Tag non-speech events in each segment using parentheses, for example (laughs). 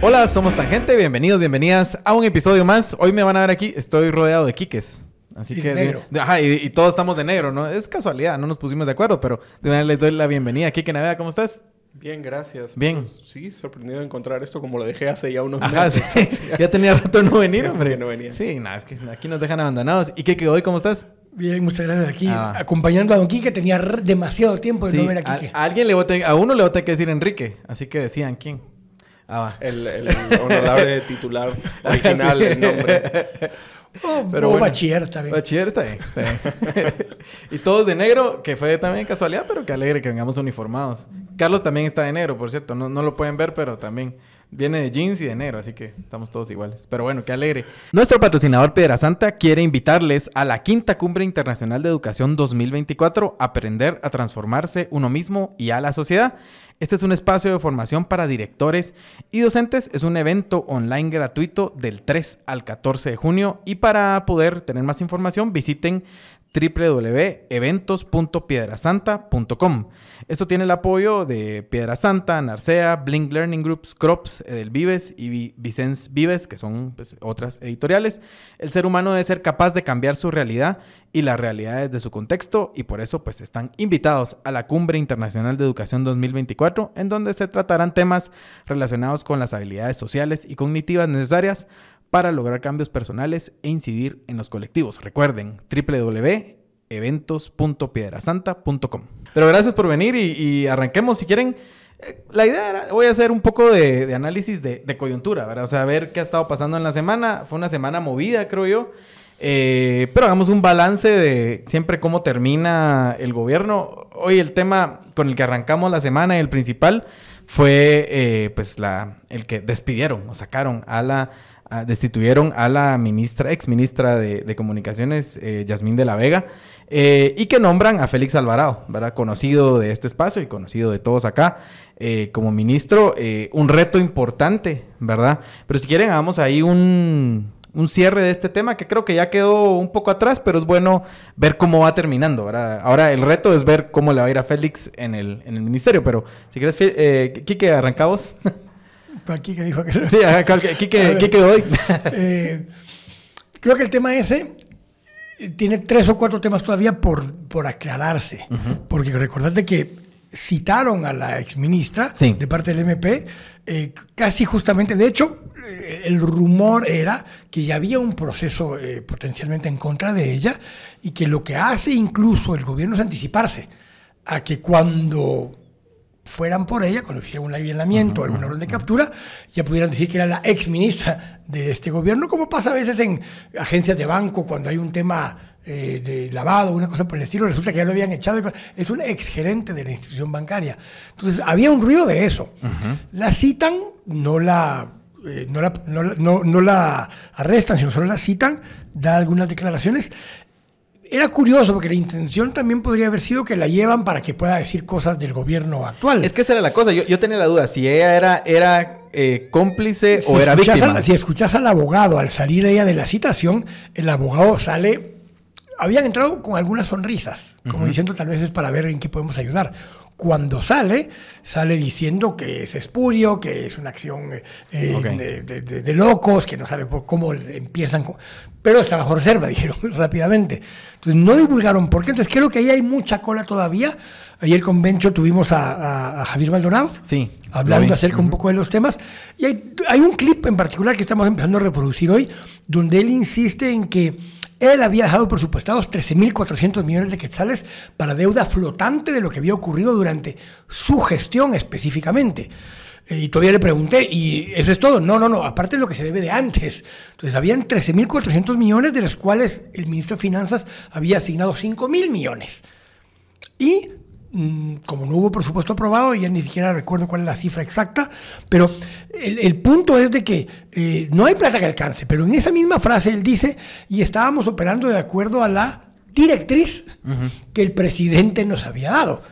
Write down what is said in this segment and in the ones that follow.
Hola, somos Tangente, bienvenidos, bienvenidas a un episodio más. Hoy me van a ver aquí, estoy rodeado de quiques. Así que. negro. ajá, y, todos estamos de negro, ¿no? Es casualidad, no nos pusimos de acuerdo, pero de les doy la bienvenida. Quique navega? ¿cómo estás? Bien, gracias. Bien. Pues, sí, sorprendido de encontrar esto como lo dejé hace ya unos ajá, (laughs) ya tenía rato no venir, (laughs) hombre. no venía. Sí, nada, es que aquí nos dejan abandonados. ¿Y Kike, hoy cómo estás? Bien, muchas gracias. Aquí ah. acompañando a Don Quique, tenía demasiado tiempo de no ver a Quique. A, alguien le vote, a uno le tener que decir Enrique, así que decían quién. Ah, el, el, honorable (laughs) titular ah, original, nombre. Oh, pero bachiller está bien. Está bien. (laughs) y todos de negro, que fue también casualidad, pero qué alegre que vengamos uniformados. Carlos también está de negro, por cierto. no lo pueden ver, pero también Viene de jeans y de enero, así que estamos todos iguales. Pero bueno, qué alegre. Nuestro patrocinador Piedra Santa quiere invitarles a la quinta Cumbre Internacional de Educación 2024, Aprender a Transformarse uno mismo y a la sociedad. Este es un espacio de formación para directores y docentes. Es un evento online gratuito del 3 al 14 de junio. Y para poder tener más información, visiten www.eventos.piedrasanta.com. Esto tiene el apoyo de Piedra Santa, Narcea, Blink Learning Groups, Crops, Edel Vives y Vicens Vives, que son pues, otras editoriales. El ser humano debe ser capaz de cambiar su realidad y las realidades de su contexto y por eso pues están invitados a la Cumbre Internacional de Educación 2024, en donde se tratarán temas relacionados con las habilidades sociales y cognitivas necesarias para lograr cambios personales e incidir en los colectivos. Recuerden, www.eventos.piedrasanta.com. Pero gracias por venir y, arranquemos si quieren. Eh, la idea era, voy a hacer un poco de, análisis de, coyuntura, ¿verdad? O sea, ver qué ha estado pasando en la semana. Fue una semana movida, creo yo. Eh, pero hagamos un balance de siempre cómo termina el gobierno. Hoy el tema con el que arrancamos la semana, el principal, fue eh, pues la, el que despidieron o sacaron a la Ah, destituyeron a la ministra, ex ministra de, Comunicaciones, eh, Yasmín de la Vega, eh, y que nombran a Félix Alvarado, ¿verdad? conocido de este espacio y conocido de todos acá eh, como ministro. Eh, un reto importante, ¿verdad? Pero si quieren, hagamos ahí un, un, cierre de este tema que creo que ya quedó un poco atrás, pero es bueno ver cómo va terminando. ¿verdad? Ahora el reto es ver cómo le va a ir a Félix en el, en el ministerio, pero si quieres, Quique, arrancamos. (laughs) dijo que Sí, ¿cuál (laughs) hoy? (laughs) Eh, creo que el tema ese eh, tiene tres o cuatro temas todavía por, por aclararse. Porque recordate que citaron a la ex ministra de parte del MP, eh, casi justamente, de hecho, el rumor era que ya había un proceso potencialmente en contra de ella y que lo que hace incluso el gobierno es anticiparse a que cuando fueran por ella, cuando hiciera un o alguna orden de captura, ya pudieran decir que era la ex ministra de este gobierno, como pasa a veces en agencias de banco cuando hay un tema eh, de lavado, una cosa por el estilo, resulta que ya lo habían echado. Es un ex gerente de la institución bancaria. Entonces, había un ruido de eso. La citan, no la eh, no, la, no, la arrestan, sino solo la citan, da algunas declaraciones era curioso porque la intención también podría haber sido que la llevan para que pueda decir cosas del gobierno actual. Es que esa era la cosa. Yo, yo tenía la duda si ella era, era eh, cómplice o era víctima. si escuchas al abogado al salir ella de la citación, el abogado sale habían entrado con algunas sonrisas, como diciendo tal vez es para ver en qué podemos ayudar. Cuando sale, sale diciendo que es espurio, que es una acción eh, eh, de, locos, que no sabe cómo empiezan. Pero está bajo reserva, (laughs) dijeron rápidamente. Entonces no divulgaron por qué. Entonces creo que ahí hay mucha cola todavía. Ayer con Bencho tuvimos a, Javier Maldonado sí, hablando acerca un poco de los temas. Y hay, hay un clip en particular que estamos empezando a reproducir hoy, donde él insiste en que él había dejado presupuestados 13.400 millones de quetzales para deuda flotante de lo que había ocurrido durante su gestión específicamente. Eh, y todavía le pregunté, ¿y eso es todo? No, no, no, aparte de lo que se debe de antes. Entonces, habían 13.400 millones, de los cuales el ministro de Finanzas había asignado 5.000 millones. Y Mm, como no hubo presupuesto aprobado, ya ni siquiera recuerdo cuál es la cifra exacta, pero el, punto es de que eh, no hay plata que alcance, pero en esa misma frase él dice, y estábamos operando de acuerdo a la directriz que el presidente nos había dado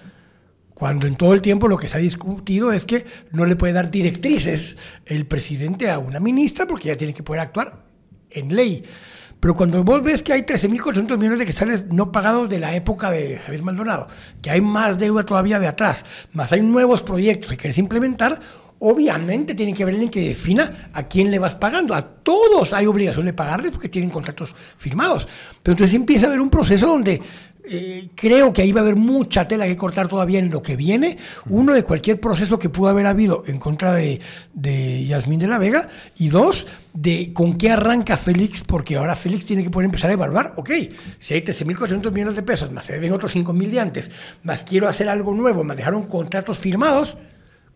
cuando en todo el tiempo lo que se ha discutido es que no le puede dar directrices el presidente a una ministra porque ya tiene que poder actuar en ley. Pero cuando vos ves que hay 13.400 millones de cristales no pagados de la época de Javier Maldonado, que hay más deuda todavía de atrás, más hay nuevos proyectos que querés implementar, obviamente tiene que haber alguien que defina a quién le vas pagando. A todos hay obligación de pagarles porque tienen contratos firmados. Pero entonces empieza a haber un proceso donde eh, creo que ahí va a haber mucha tela que cortar todavía en lo que viene, uno de cualquier proceso que pudo haber habido en contra de, de Yasmín de la Vega, y dos, de con qué arranca Félix, porque ahora Félix tiene que poder empezar a evaluar, ok, si hay 13.400 millones de pesos, más se deben otros 5.000 de antes, más quiero hacer algo nuevo, más dejaron contratos firmados,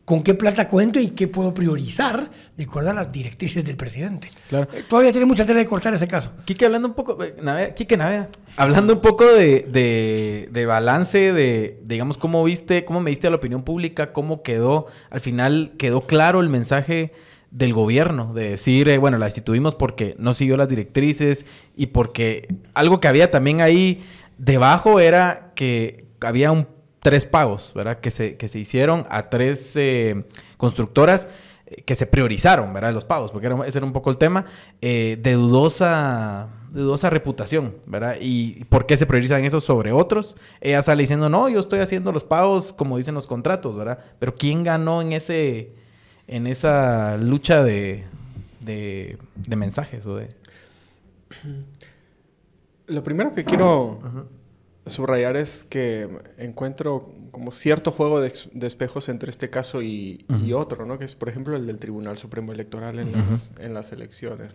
con qué plata cuento y qué puedo priorizar de acuerdo a las directrices del presidente. Claro. Eh, todavía tiene mucha tela de cortar ese caso. Quique, hablando un poco, eh, Navea, hablando un poco de, balance, de, digamos, cómo viste, cómo me diste a la opinión pública, cómo quedó, al final quedó claro el mensaje del gobierno, de decir, eh, bueno, la instituimos porque no siguió las directrices y porque algo que había también ahí debajo era que había un, tres pagos, ¿verdad? Que se, que se hicieron a tres eh, constructoras eh, que se priorizaron, ¿verdad? Los pagos, porque era, ese era un poco el tema, de, dudosa, dudosa reputación, ¿verdad? Y por qué se priorizan esos sobre otros. Ella sale diciendo, no, yo estoy haciendo los pagos como dicen los contratos, ¿verdad? Pero ¿quién ganó en ese en esa lucha de, mensajes Lo primero que quiero subrayar es que encuentro como cierto juego de, espejos entre este caso y, otro, ¿no? Que es, por ejemplo, el del Tribunal Supremo Electoral en, las, elecciones,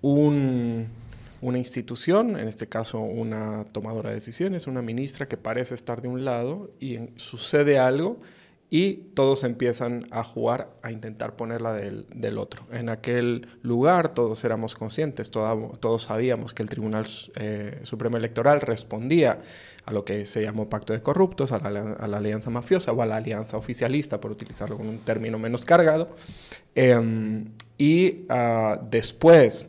una institución, en este caso una tomadora de decisiones, una ministra que parece estar de un lado y sucede algo y todos empiezan a jugar, a intentar ponerla del, del otro. En aquel lugar todos éramos conscientes, todos sabíamos que el Tribunal eh, Supremo Electoral respondía a lo que se llamó pacto de corruptos, a la, alianza mafiosa o a la alianza oficialista, por utilizarlo con un término menos cargado. Em, y ah, después,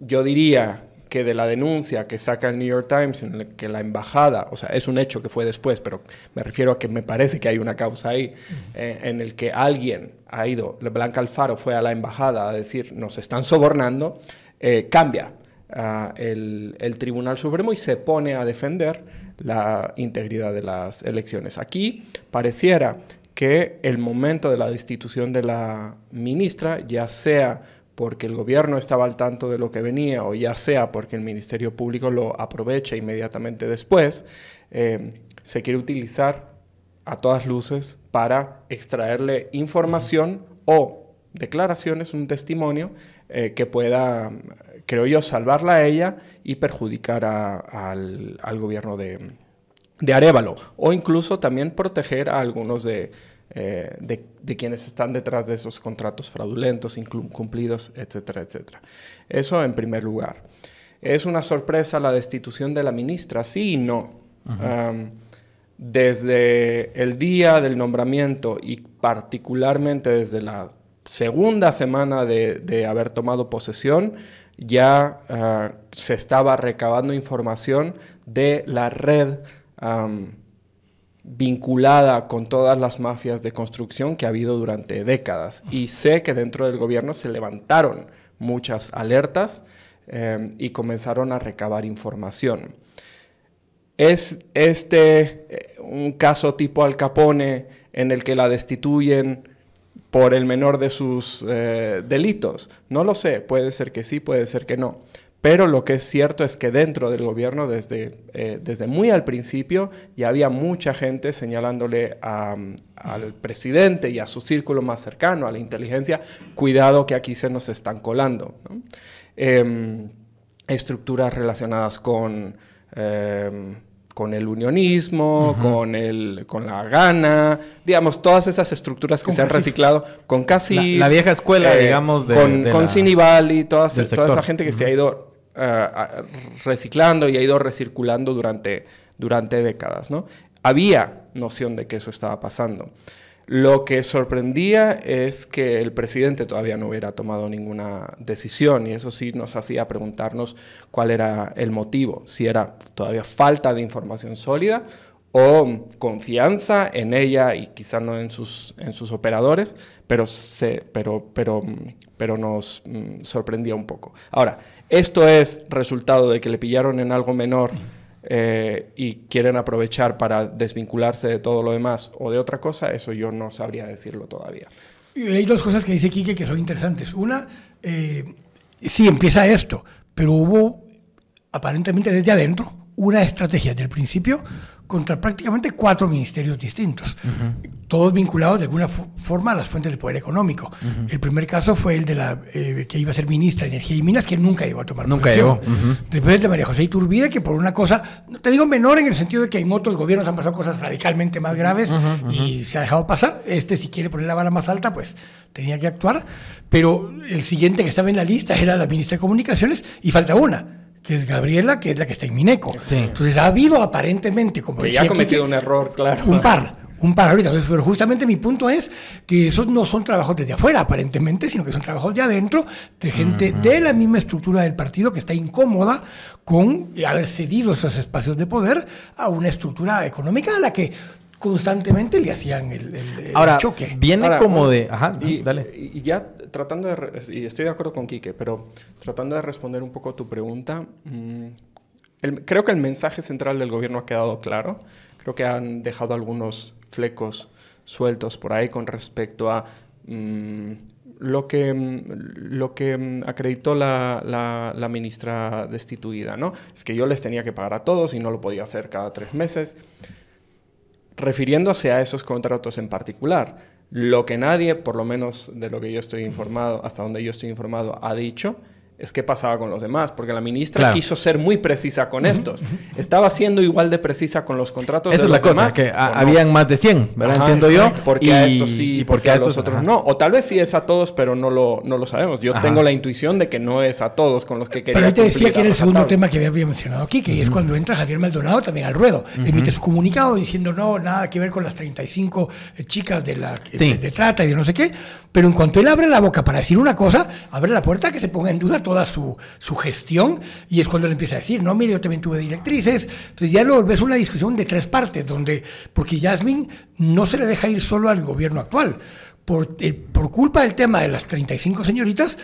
yo diría que de la denuncia que saca el New York Times, en el que la embajada, o sea, es un hecho que fue después, pero me refiero a que me parece que hay una causa ahí, eh, en el que alguien ha ido, Blanca Alfaro fue a la embajada a decir, nos están sobornando, eh, cambia ah, el, Tribunal Supremo y se pone a defender la integridad de las elecciones. Aquí pareciera que el momento de la destitución de la ministra, ya sea porque el gobierno estaba al tanto de lo que venía o ya sea porque el Ministerio Público lo aprovecha inmediatamente después, eh, se quiere utilizar a todas luces para extraerle información o declaraciones, un testimonio eh, que pueda, creo yo, salvarla a ella y perjudicar al, gobierno de, de Arevalo o incluso también proteger a algunos de eh, de, quienes están detrás de esos contratos fraudulentos, incumplidos, etcétera, etcétera. Eso en primer lugar. ¿Es una sorpresa la destitución de la ministra? Sí y no. desde el día del nombramiento y particularmente desde la segunda semana de, haber tomado posesión, ya ah, se estaba recabando información de la red vinculada con todas las mafias de construcción que ha habido durante décadas. Y sé que dentro del gobierno se levantaron muchas alertas eh, y comenzaron a recabar información. Es este eh, un caso tipo Al Capone en el que la destituyen por el menor de sus eh, delitos. No lo sé, puede ser que sí, puede ser que no. Pero lo que es cierto es que dentro del gobierno, desde, eh, desde muy al principio, ya había mucha gente señalándole mm, al presidente y a su círculo más cercano, a la inteligencia, cuidado que aquí se nos están colando. Em, estructuras relacionadas con, em, con el unionismo, con, con la gana, digamos, todas esas estructuras que se han reciclado con casi... La, vieja escuela, eh, digamos, de... Con, con Cinibali, toda esa gente que se ha ido eh, reciclando y ha ido recirculando durante, durante décadas. ¿no? Había noción de que eso estaba pasando. Lo que sorprendía es que el presidente todavía no hubiera tomado ninguna decisión y eso sí nos hacía preguntarnos cuál era el motivo, si era todavía falta de información sólida o confianza en ella y quizá no en sus, en sus operadores, pero, pero, pero, pero nos mm, sorprendía un poco. Ahora, esto es resultado de que le pillaron en algo menor eh, y quieren aprovechar para desvincularse de todo lo demás o de otra cosa, eso yo no sabría decirlo todavía. hay dos cosas que dice Quique que son interesantes. Una, eh, sí, empieza esto, pero hubo aparentemente desde adentro una estrategia desde el principio contra prácticamente cuatro ministerios distintos, todos vinculados de alguna forma a las fuentes de poder económico. El primer caso fue el de la eh, que iba a ser ministra de Energía y Minas, que nunca llegó a tomar Nunca llegó. Después el de María José Iturbide, que por una cosa, te digo menor en el sentido de que en otros gobiernos han pasado cosas radicalmente más graves y se ha dejado pasar. Este, si quiere poner la bala más alta, pues tenía que actuar. Pero el siguiente que estaba en la lista era la ministra de Comunicaciones y falta una que es Gabriela, que es la que está en Mineco. Entonces ha habido aparentemente, como que ya ha cometido un error, claro. Un par, un par ahorita. pero justamente mi punto es que esos no son trabajos desde afuera, aparentemente, sino que son trabajos de adentro, de gente de la misma estructura del partido que está incómoda con haber cedido esos espacios de poder a una estructura económica a la que constantemente le hacían el, choque. Ahora, Viene como de. Ajá, dale. Y ya tratando de, y estoy de acuerdo con Quique, pero tratando de responder un poco tu pregunta, mm, creo que el mensaje central del gobierno ha quedado claro. Creo que han dejado algunos flecos sueltos por ahí con respecto a mm, lo que, mm, lo que acreditó la, la, ministra destituida, ¿no? Es que yo les tenía que pagar a todos y no lo podía hacer cada tres meses. Refiriéndose a esos contratos en particular, lo que nadie, por lo menos de lo que yo estoy informado, hasta donde yo estoy informado, ha dicho es qué pasaba con los demás, porque la ministra quiso ser muy precisa con estos. Estaba siendo igual de precisa con los contratos Esa es la cosa, que habían más de 100, ¿verdad? Entiendo yo. Porque y, a estos sí, y porque, a, estos, otros no. O tal vez sí es a todos, pero no lo, no lo sabemos. Yo tengo la intuición de que no es a todos con los que quería Pero yo te decía que era el segundo tema que había mencionado aquí, que es cuando entra Javier Maldonado también al ruedo. Emite su comunicado diciendo no, nada que ver con las 35 eh, chicas de la de, trata y de no sé qué. Pero en cuanto él abre la boca para decir una cosa, abre la puerta que se ponga en duda toda su, gestión y es cuando le empieza a decir, no, mire, yo también tuve directrices. Entonces ya lo ves una discusión de tres partes, donde, porque Yasmin no se le deja ir solo al gobierno actual. Por, eh, por culpa del tema de las 35 señoritas,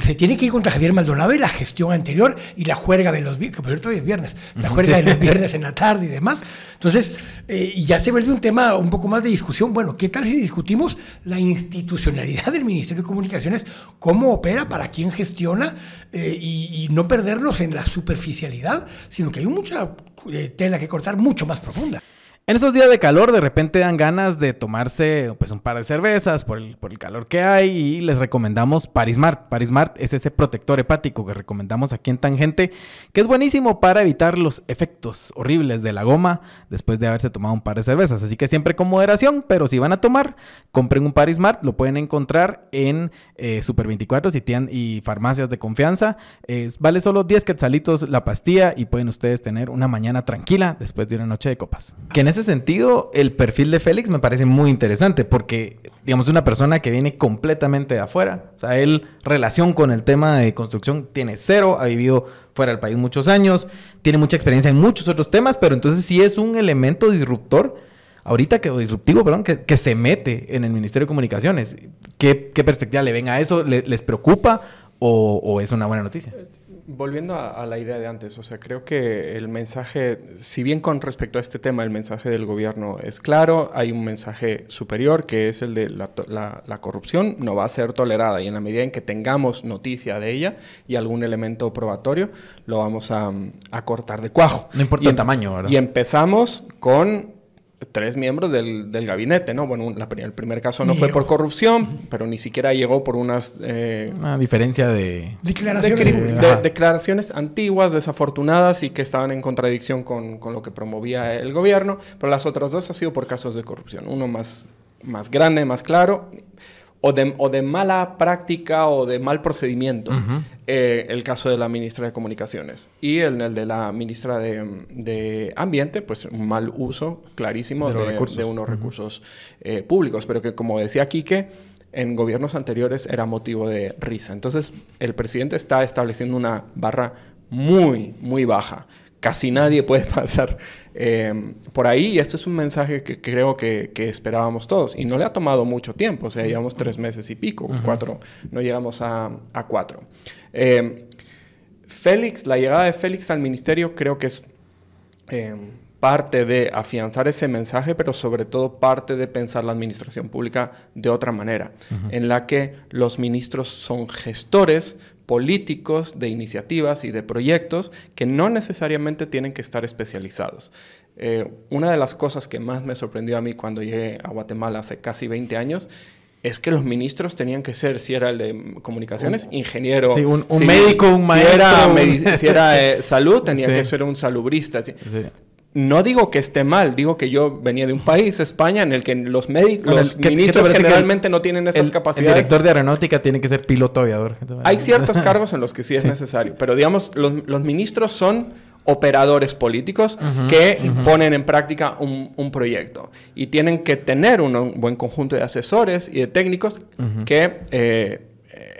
se tiene que ir contra Javier Maldonado y la gestión anterior y la juerga de los viernes, que es viernes, la juerga de los (laughs) viernes en la tarde y demás. Entonces, eh, ya se vuelve un tema un poco más de discusión. Bueno, ¿qué tal si discutimos la institucionalidad del Ministerio de Comunicaciones, cómo opera, para quién gestiona eh, y, no perdernos en la superficialidad, sino que hay mucha eh, tela que cortar mucho más profunda? En esos días de calor de repente dan ganas de tomarse pues un par de cervezas por el, por el calor que hay y les recomendamos Parismart. Parismart es ese protector hepático que recomendamos aquí en Tangente que es buenísimo para evitar los efectos horribles de la goma después de haberse tomado un par de cervezas. Así que siempre con moderación, pero si van a tomar, compren un Parismart. Lo pueden encontrar en eh, Super 24 y farmacias de confianza. vale solo 10 quetzalitos la pastilla y pueden ustedes tener una mañana tranquila después de una noche de copas ese sentido, el perfil de Félix me parece muy interesante porque, digamos, una persona que viene completamente de afuera, o sea, él relación con el tema de construcción tiene cero, ha vivido fuera del país muchos años, tiene mucha experiencia en muchos otros temas, pero entonces si es un elemento disruptor, ahorita que disruptivo, perdón, que, que se mete en el Ministerio de Comunicaciones. ¿Qué, qué perspectiva le ven a eso? ¿Les preocupa o, o, es una buena noticia? Eh, volviendo a, la idea de antes, o sea, creo que el mensaje, si bien con respecto a este tema el mensaje del gobierno es claro, hay un mensaje superior que es el de la, corrupción no va a ser tolerada y en la medida en que tengamos noticia de ella y algún elemento probatorio, lo vamos a, mm, cortar de cuajo. No importa el em- tamaño, ¿verdad? Y empezamos con tres miembros del, gabinete, ¿no? Bueno, el primer caso no fue por corrupción, pero ni siquiera llegó por unas... Eh, Una diferencia de... Declaraciones. antiguas, desafortunadas y que estaban en contradicción con, lo que promovía el gobierno, pero las otras dos ha sido por casos de corrupción. Uno más, más grande, más claro o de, mala práctica o de mal procedimiento. Eh, el caso de la ministra de Comunicaciones. Y el, de la ministra de, Ambiente, pues un mal uso clarísimo de, unos recursos eh, públicos. Pero que, como decía Quique, en gobiernos anteriores era motivo de risa. Entonces, el presidente está estableciendo una barra muy, muy baja casi nadie puede (laughs) pasar eh, por ahí. Y este es un mensaje que creo que, esperábamos todos. Y no le ha tomado mucho tiempo, o sea, llevamos tres meses y pico, cuatro, no llegamos a, cuatro. Eh, Félix, la llegada de Félix al ministerio creo que es... Eh, parte de afianzar ese mensaje, pero sobre todo parte de pensar la administración pública de otra manera, en la que los ministros son gestores políticos de iniciativas y de proyectos que no necesariamente tienen que estar especializados. Eh, una de las cosas que más me sorprendió a mí cuando llegué a Guatemala hace casi 20 años es que los ministros tenían que ser, si era el de comunicaciones, ingeniero. Sí, un, médico, un maestro. Si era, eh, salud, tenía (laughs) que ser un salubrista. Sí no digo que esté mal, digo que yo venía de un país, España, en el que los médicos, los ministros generalmente no tienen esas capacidades. El director de aeronáutica tiene que ser piloto aviador. Hay ciertos (laughs) cargos en los que sí es necesario, pero digamos, los, ministros son operadores políticos que ponen en práctica un, proyecto y tienen que tener un, buen conjunto de asesores y de técnicos que... Eh,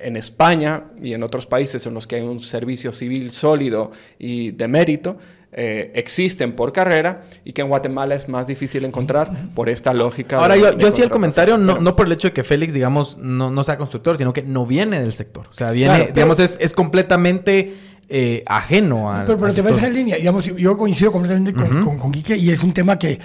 en España y en otros países en los que hay un servicio civil sólido y de mérito, eh, existen por carrera y que en Guatemala es más difícil encontrar por esta lógica. Ahora, yo, hacía el comentario no, no, por el hecho de que Félix, digamos, no, sea constructor, sino que no viene del sector. O sea, viene, digamos, es, completamente... Eh, ajeno a. Pero, pero te vas a en línea. Digamos, yo coincido completamente con, Quique y es un tema que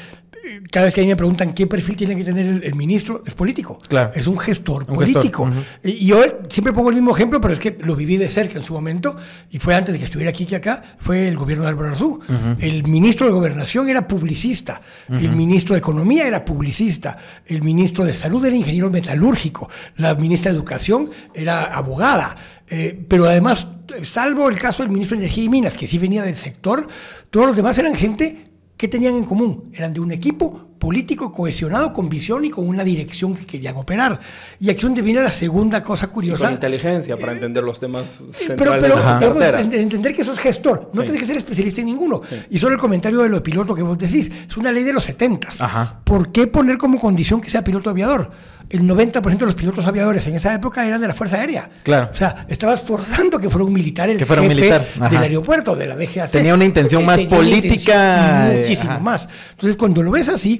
cada vez que a me preguntan qué perfil tiene que tener el, ministro, es político. Es un gestor político. Y yo siempre pongo el mismo ejemplo, pero es que lo viví de cerca en su momento, y fue antes de que estuviera aquí que acá, fue el gobierno de Álvaro Arzú. El ministro de Gobernación era publicista, el ministro de Economía era publicista, el ministro de Salud era ingeniero metalúrgico, la ministra de Educación era abogada. Eh, pero además, salvo el caso del ministro de Energía y Minas, que sí venía del sector, todos los demás eran gente ¿Qué tenían en común? Eran de un equipo político cohesionado, con visión y con una dirección que querían operar. Y aquí donde viene la segunda cosa curiosa. inteligencia para eh, entender los temas centrales pero, entender que eso es gestor. No tiene que ser especialista en ninguno. Y solo el comentario de lo de piloto que vos decís. Es una ley de los setentas. ¿Por qué poner como condición que sea piloto aviador? el 90% de los pilotos aviadores en esa época eran de la Fuerza Aérea. Claro. O sea, estabas forzando que fuera un militar el que del aeropuerto, de la DGAC. Tenía una intención eh, más política. Eh, muchísimo más. Entonces, cuando lo ves así,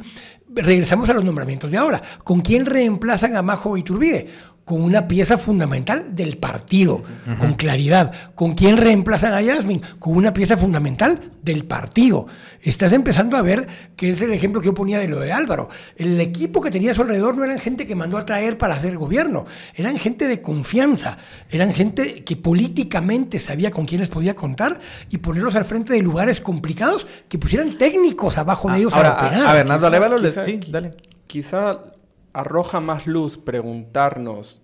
regresamos a los nombramientos de ahora. ¿Con quién reemplazan a Majo Iturbide? con una pieza fundamental del partido, con claridad. ¿Con quién reemplazan a Yasmin? Con una pieza fundamental del partido. Estás empezando a ver que es el ejemplo que yo ponía de lo de Álvaro. El equipo que tenía a su alrededor no eran gente que mandó a traer para hacer gobierno, eran gente de confianza, eran gente que políticamente sabía con quiénes podía contar y ponerlos al frente de lugares complicados que pusieran técnicos abajo de ah, ellos para operar. A, a Bernardo sí, dale. Quizá arroja más luz preguntarnos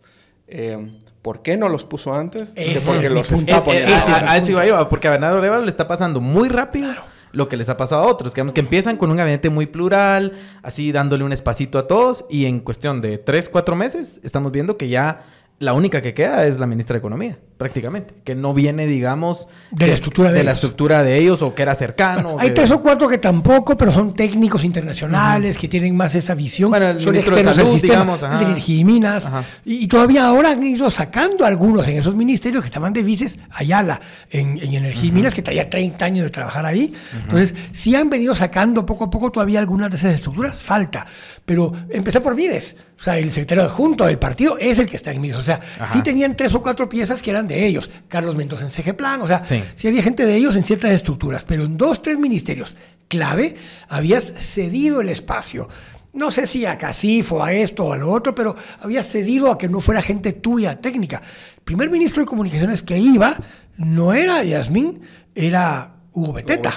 eh, por qué no los puso antes porque los está eh, eh, poniendo. a, eso iba, iba, porque a Bernardo le está pasando muy rápido. Lo que les ha pasado a otros, digamos que empiezan con un gabinete muy plural, así dándole un espacito a todos, y en cuestión de tres, cuatro meses, estamos viendo que ya la única que queda es la ministra de Economía, prácticamente, que no viene, digamos, de, la, estructura de, la estructura de ellos o que era cercano. hay tres o cuatro que tampoco, pero son técnicos internacionales que tienen más esa visión. Bueno, el son ministro de digamos, de Energía y Minas. Y, todavía ahora han ido sacando algunos en esos ministerios que estaban de vices, Ayala, en, en Energía y Minas, que traía 30 años de trabajar ahí. Entonces, si han venido sacando poco a poco todavía algunas de esas estructuras, falta pero empecé por Mides. O sea, el secretario adjunto del partido es el que está en Mides. O sea, sí tenían tres o cuatro piezas que eran de ellos. Carlos Mendoza en CG Plan, o sea, sí. había gente de ellos en ciertas estructuras, pero en dos, tres ministerios clave habías cedido el espacio. No sé si a Casif o a esto o a lo otro, pero habías cedido a que no fuera gente tuya técnica. El primer ministro de Comunicaciones que iba no era Yasmín, era Hugo Beteta,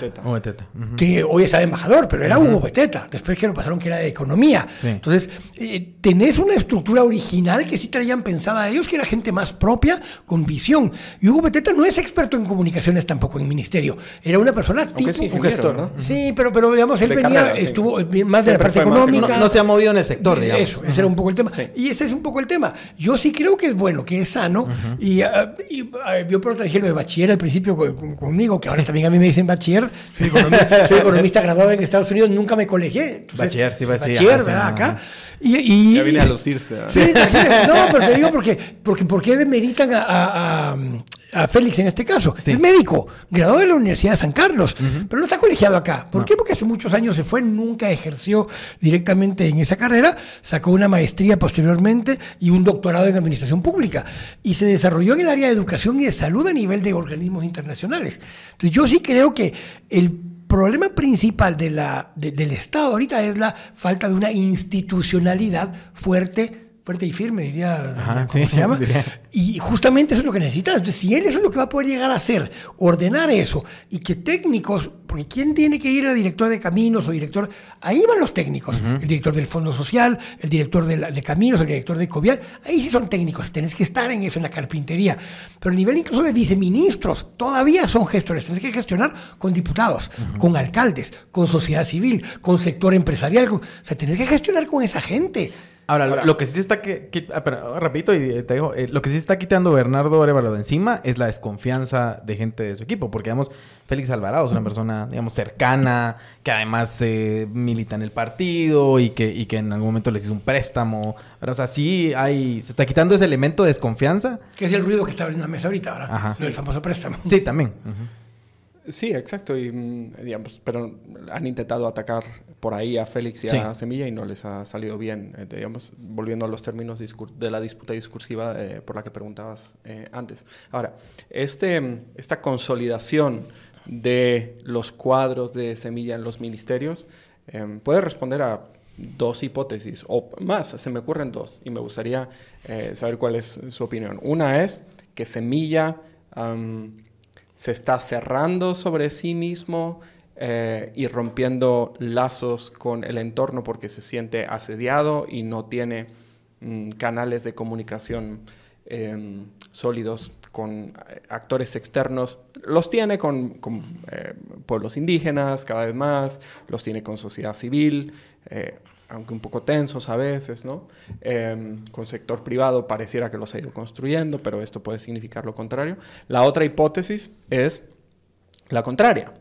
que hoy es embajador, pero era Hugo Beteta, después que lo pasaron que era de economía. Entonces, eh, tenés una estructura original que sí traían pensada a ellos, que era gente más propia, con visión. Y Hugo Beteta no es experto en comunicaciones tampoco en ministerio, era una persona tipo... un gestor, ¿no? Sí, pero, pero digamos, él venía, estuvo eh, más de la parte económica. No, se ha movido en el sector, digamos. Eso, era un poco el tema. Y ese es un poco el tema. Yo sí creo que es bueno, que es sano, y, ah, yo ah, por otra dije lo de bachiller al principio conmigo, que ahora también a mí me dicen bachiller, (laughs) soy economista, graduado en Estados Unidos, nunca me colegié. bachiller, sí, bachiller. Bachiller, ¿verdad? Acá. Y, y, ya vine a lucirse. ¿verdad? Sí, no, pero te digo porque, porque, porque demeritan a, a a Félix en este caso. Es médico, graduado de la Universidad de San Carlos, pero no está colegiado acá. ¿Por qué? Porque hace muchos años se fue, nunca ejerció directamente en esa carrera, sacó una maestría posteriormente y un doctorado en administración pública. Y se desarrolló en el área de educación y de salud a nivel de organismos internacionales. Entonces yo sí creo que el problema principal del Estado ahorita es la falta de una institucionalidad fuerte fuerte y firme, (laughs) diría. Y justamente eso es lo que necesitas. si él es lo que va a poder llegar a hacer, ordenar eso, y que técnicos, porque ¿quién tiene que ir a director de caminos o director? Ahí van los técnicos. El director del Fondo Social, el director de, caminos, el director de Covial. Ahí sí son técnicos. Tenés que estar en eso, en la carpintería. Pero a nivel incluso de viceministros, todavía son gestores. Tenés que gestionar con diputados, con alcaldes, con sociedad civil, con sector empresarial. o sea, tenés que gestionar con esa gente. Ahora, lo que sí está que, ah, repito oh, y eh, te digo, eh, lo que sí está quitando Bernardo Arevalo de encima es la desconfianza de gente de su equipo, porque digamos, Félix Alvarado es una persona, digamos, cercana, que además eh, milita en el partido y que, que en algún momento les hizo un préstamo. o sea, sí hay, se está quitando ese elemento de desconfianza. Que es el ruido que está abriendo la mesa ahorita, ¿verdad? El famoso préstamo. Sí, también. Sí, exacto. Y, mm, digamos, pero han intentado atacar por ahí a Félix y a Semilla y no les ha salido bien. Eh, digamos, volviendo a los términos de la disputa discursiva eh, por la que preguntabas eh, antes. Ahora, este, esta consolidación de los cuadros de Semilla en los ministerios puede responder a dos hipótesis o más. Se me ocurren dos y me gustaría saber cuál es su opinión. Una es que Semilla se está cerrando sobre sí mismo eh, y rompiendo lazos con el entorno porque se siente asediado y no tiene mm, canales de comunicación em, sólidos con eh, actores externos. Los tiene con, eh, pueblos indígenas cada vez más, los tiene con sociedad civil aunque un poco tensos a veces, ¿no? Em, con sector privado pareciera que los ha ido construyendo, pero esto puede significar lo contrario. La otra hipótesis es la contraria.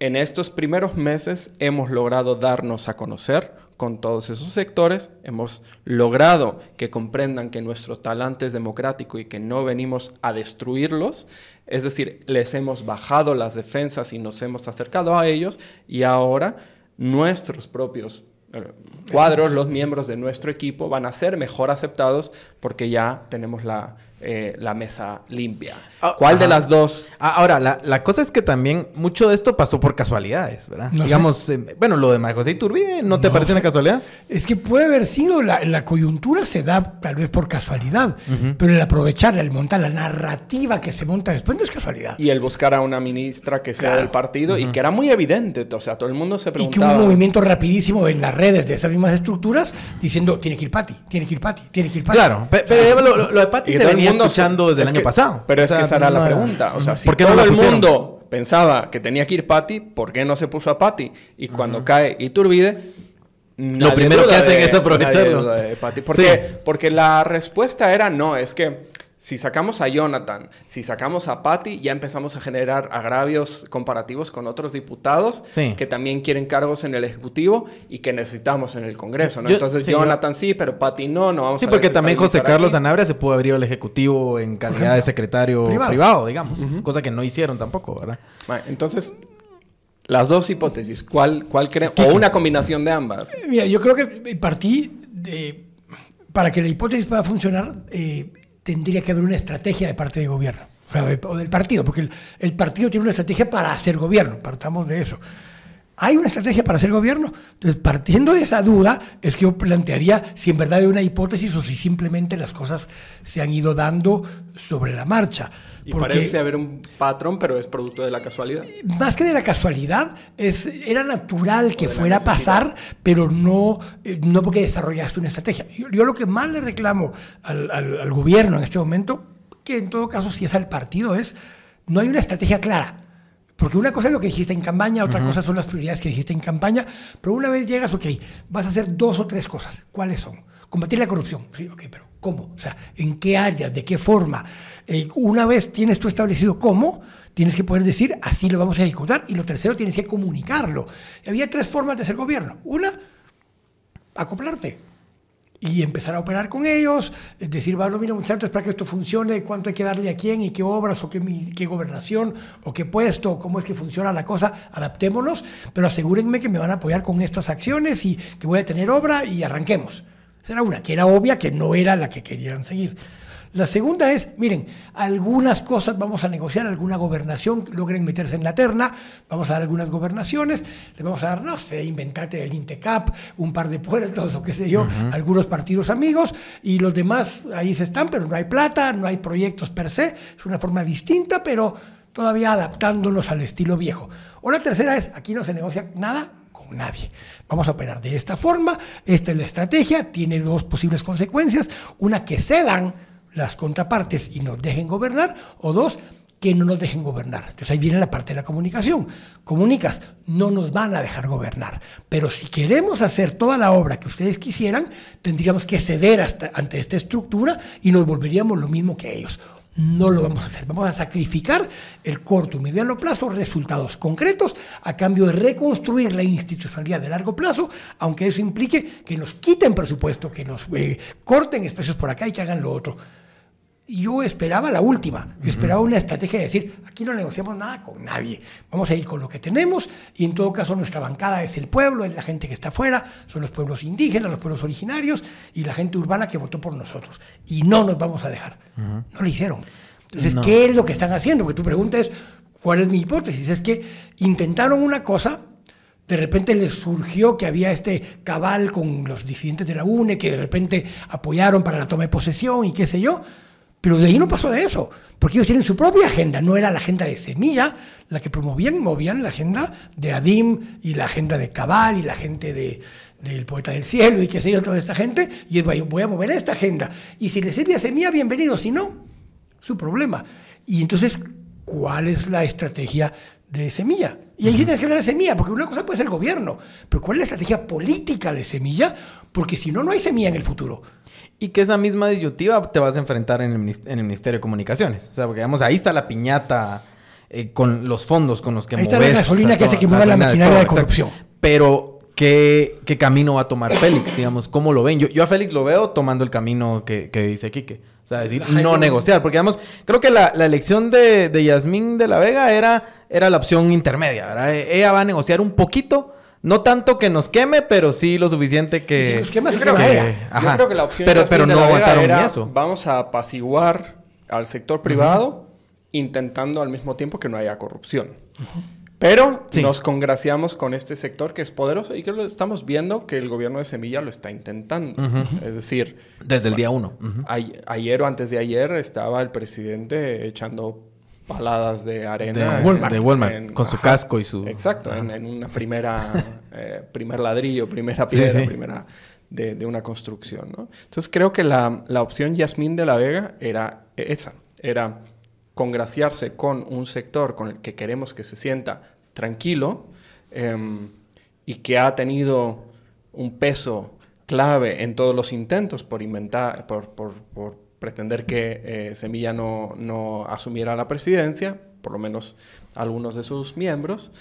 En estos primeros meses hemos logrado darnos a conocer con todos esos sectores, hemos logrado que comprendan que nuestro talante es democrático y que no venimos a destruirlos, es decir, les hemos bajado las defensas y nos hemos acercado a ellos y ahora nuestros propios eh, cuadros, los miembros de nuestro equipo van a ser mejor aceptados porque ya tenemos la, eh, la mesa limpia. Ah, ¿Cuál de las dos? Ah, ahora, la, cosa es que también mucho de esto pasó por casualidades, ¿verdad? Digamos, eh, bueno, lo de Marcos Iturbide, ¿no, te parece una casualidad? Es que puede haber sido, la, coyuntura se da tal vez por casualidad, pero el aprovechar, el montar la narrativa que se monta después no es casualidad. Y el buscar a una ministra que sea del partido y que era muy evidente, o sea, todo el mundo se preguntaba. Y que un movimiento rapidísimo en las redes de esas mismas estructuras diciendo, tiene que ir Pati, tiene que ir Pati, tiene que ir Pati. Claro, pero, lo, de Pati se venía escuchando desde el año pasado. Pero es que esa era la pregunta. O sea, si todo el mundo pensaba que tenía que ir Patty, ¿por qué no se puso a Patty? Y cuando cae Iturbide, Nadie lo primero que hacen es aprovecharlo. porque, porque la respuesta era no, es que si sacamos a Jonathan, si sacamos a Patty, ya empezamos a generar agravios comparativos con otros diputados que también quieren cargos en el Ejecutivo y que necesitamos en el Congreso, Entonces, Jonathan sí, pero Patty no, no vamos a Sí, porque también José Carlos Anabria se pudo abrir al Ejecutivo en calidad de secretario privado, digamos, cosa que no hicieron tampoco, ¿verdad? Entonces, las dos hipótesis, ¿cuál, cuál creen? O una combinación de ambas. Mira, yo creo que partí de. Para que la hipótesis pueda funcionar. Eh, tendría que haber una estrategia de parte del gobierno o, del partido, porque el, el partido tiene una estrategia para hacer gobierno, partamos de eso. ¿Hay una estrategia para hacer gobierno? Entonces, partiendo de esa duda, es que yo plantearía si en verdad hay una hipótesis o si simplemente las cosas se han ido dando sobre la marcha. Y parece haber un patrón, pero es producto de la casualidad. Más que de la casualidad, es, era natural que fuera a pasar, pero no, eh, no porque desarrollaste una estrategia. Yo, lo que más le reclamo al, gobierno en este momento, que en todo caso si es al partido, es no hay una estrategia clara. Porque una cosa es lo que dijiste en campaña, otra cosa son las prioridades que dijiste en campaña, pero una vez llegas, ok, vas a hacer dos o tres cosas. ¿Cuáles son? Combatir la corrupción. Sí, ok, pero ¿cómo? O sea, ¿en qué áreas? ¿De qué forma? Eh, una vez tienes tú establecido cómo, tienes que poder decir, así lo vamos a ejecutar. Y lo tercero, tienes que comunicarlo. había tres formas de hacer gobierno. Una, acoplarte y empezar a operar con ellos, eh, decir, bueno, mira muchachos, para que esto funcione, cuánto hay que darle a quién y qué obras o qué, qué gobernación o qué puesto, cómo es que funciona la cosa, adaptémonos, pero asegúrenme que me van a apoyar con estas acciones y que voy a tener obra y arranquemos. Esa era una, que era obvia, que no era la que querían seguir. La segunda es, miren, algunas cosas vamos a negociar, alguna gobernación, logren meterse en la terna, vamos a dar algunas gobernaciones, le vamos a dar, no sé, inventate el INTECAP, un par de puertos o qué sé yo, algunos partidos amigos, y los demás ahí se están, pero no hay plata, no hay proyectos per se, es una forma distinta, pero todavía adaptándonos al estilo viejo. O la tercera es, aquí no se negocia nada con nadie. Vamos a operar de esta forma, esta es la estrategia, tiene dos posibles consecuencias, una que se dan, las contrapartes y nos dejen gobernar, o dos, que no nos dejen gobernar. Entonces ahí viene la parte de la comunicación. Comunicas, no nos van a dejar gobernar, pero si queremos hacer toda la obra que ustedes quisieran, tendríamos que ceder hasta, ante esta estructura y nos volveríamos lo mismo que ellos. No lo vamos a hacer, vamos a sacrificar el corto y mediano plazo, resultados concretos, a cambio de reconstruir la institucionalidad de largo plazo, aunque eso implique que nos quiten presupuesto, que nos eh, corten espacios por acá y que hagan lo otro yo esperaba la última, yo esperaba una estrategia de decir, aquí no negociamos nada con nadie, vamos a ir con lo que tenemos y en todo caso nuestra bancada es el pueblo, es la gente que está afuera, son los pueblos indígenas, los pueblos originarios y la gente urbana que votó por nosotros y no nos vamos a dejar. No lo hicieron. Entonces, ¿qué es lo que están haciendo? Porque tu pregunta es, ¿cuál es mi hipótesis? Es que intentaron una cosa, de repente les surgió que había este cabal con los disidentes de la UNE, que de repente apoyaron para la toma de posesión y qué sé yo pero de ahí no pasó de eso, porque ellos tienen su propia agenda, no era la agenda de Semilla la que promovían, movían la agenda de Adim y la agenda de Cabal y la gente del Poeta del Cielo y qué sé yo, toda esta gente, y voy a mover esta agenda. Y si le sirve a Semilla, bienvenido, si no, su problema. Y entonces, ¿cuál es la estrategia de Semilla? Y ahí sí tienes que hablar de Semilla, porque una cosa puede ser el gobierno, pero ¿cuál es la estrategia política de Semilla? Porque si no, no hay Semilla en el futuro. Y que esa misma disyuntiva te vas a enfrentar en el, Ministerio de Comunicaciones. O sea, porque digamos, ahí está la piñata eh, con los fondos con los que mueves. Ahí está la gasolina que hace que mueva la maquinaria de, corrupción. Pero, ¿qué, camino va a tomar Félix? Digamos, ¿cómo lo ven? Yo, a Félix lo veo tomando el camino que, dice Quique. O sea, decir, no, negociar. Porque, digamos, creo que la, elección de, Yasmín de la Vega era, era la opción intermedia, e, Ella va a negociar un poquito no tanto que nos queme, pero sí lo suficiente que. Si nos yo, creo que, la opción pero, pero no aguantaron eso. Vamos a apaciguar al sector privado intentando al mismo tiempo que no haya corrupción. Pero nos congraciamos con este sector que es poderoso y que lo estamos viendo que el gobierno de Semilla lo está intentando. Es decir, desde el día uno. Ayer o antes de ayer estaba el presidente echando paladas de arena. De Walmart. con su casco y su... Exacto, en, ah. una primera, (laughs) eh, primer ladrillo, primera piedra, primera... De, una construcción, ¿no? Entonces creo que la, la opción Yasmín de la Vega era e, esa, era congraciarse con un sector con el que queremos que se sienta tranquilo em, y que ha tenido un peso clave en todos los intentos por inventar, por, por pretender que eh, Semilla no, asumiera la presidencia, por lo menos algunos de sus miembros,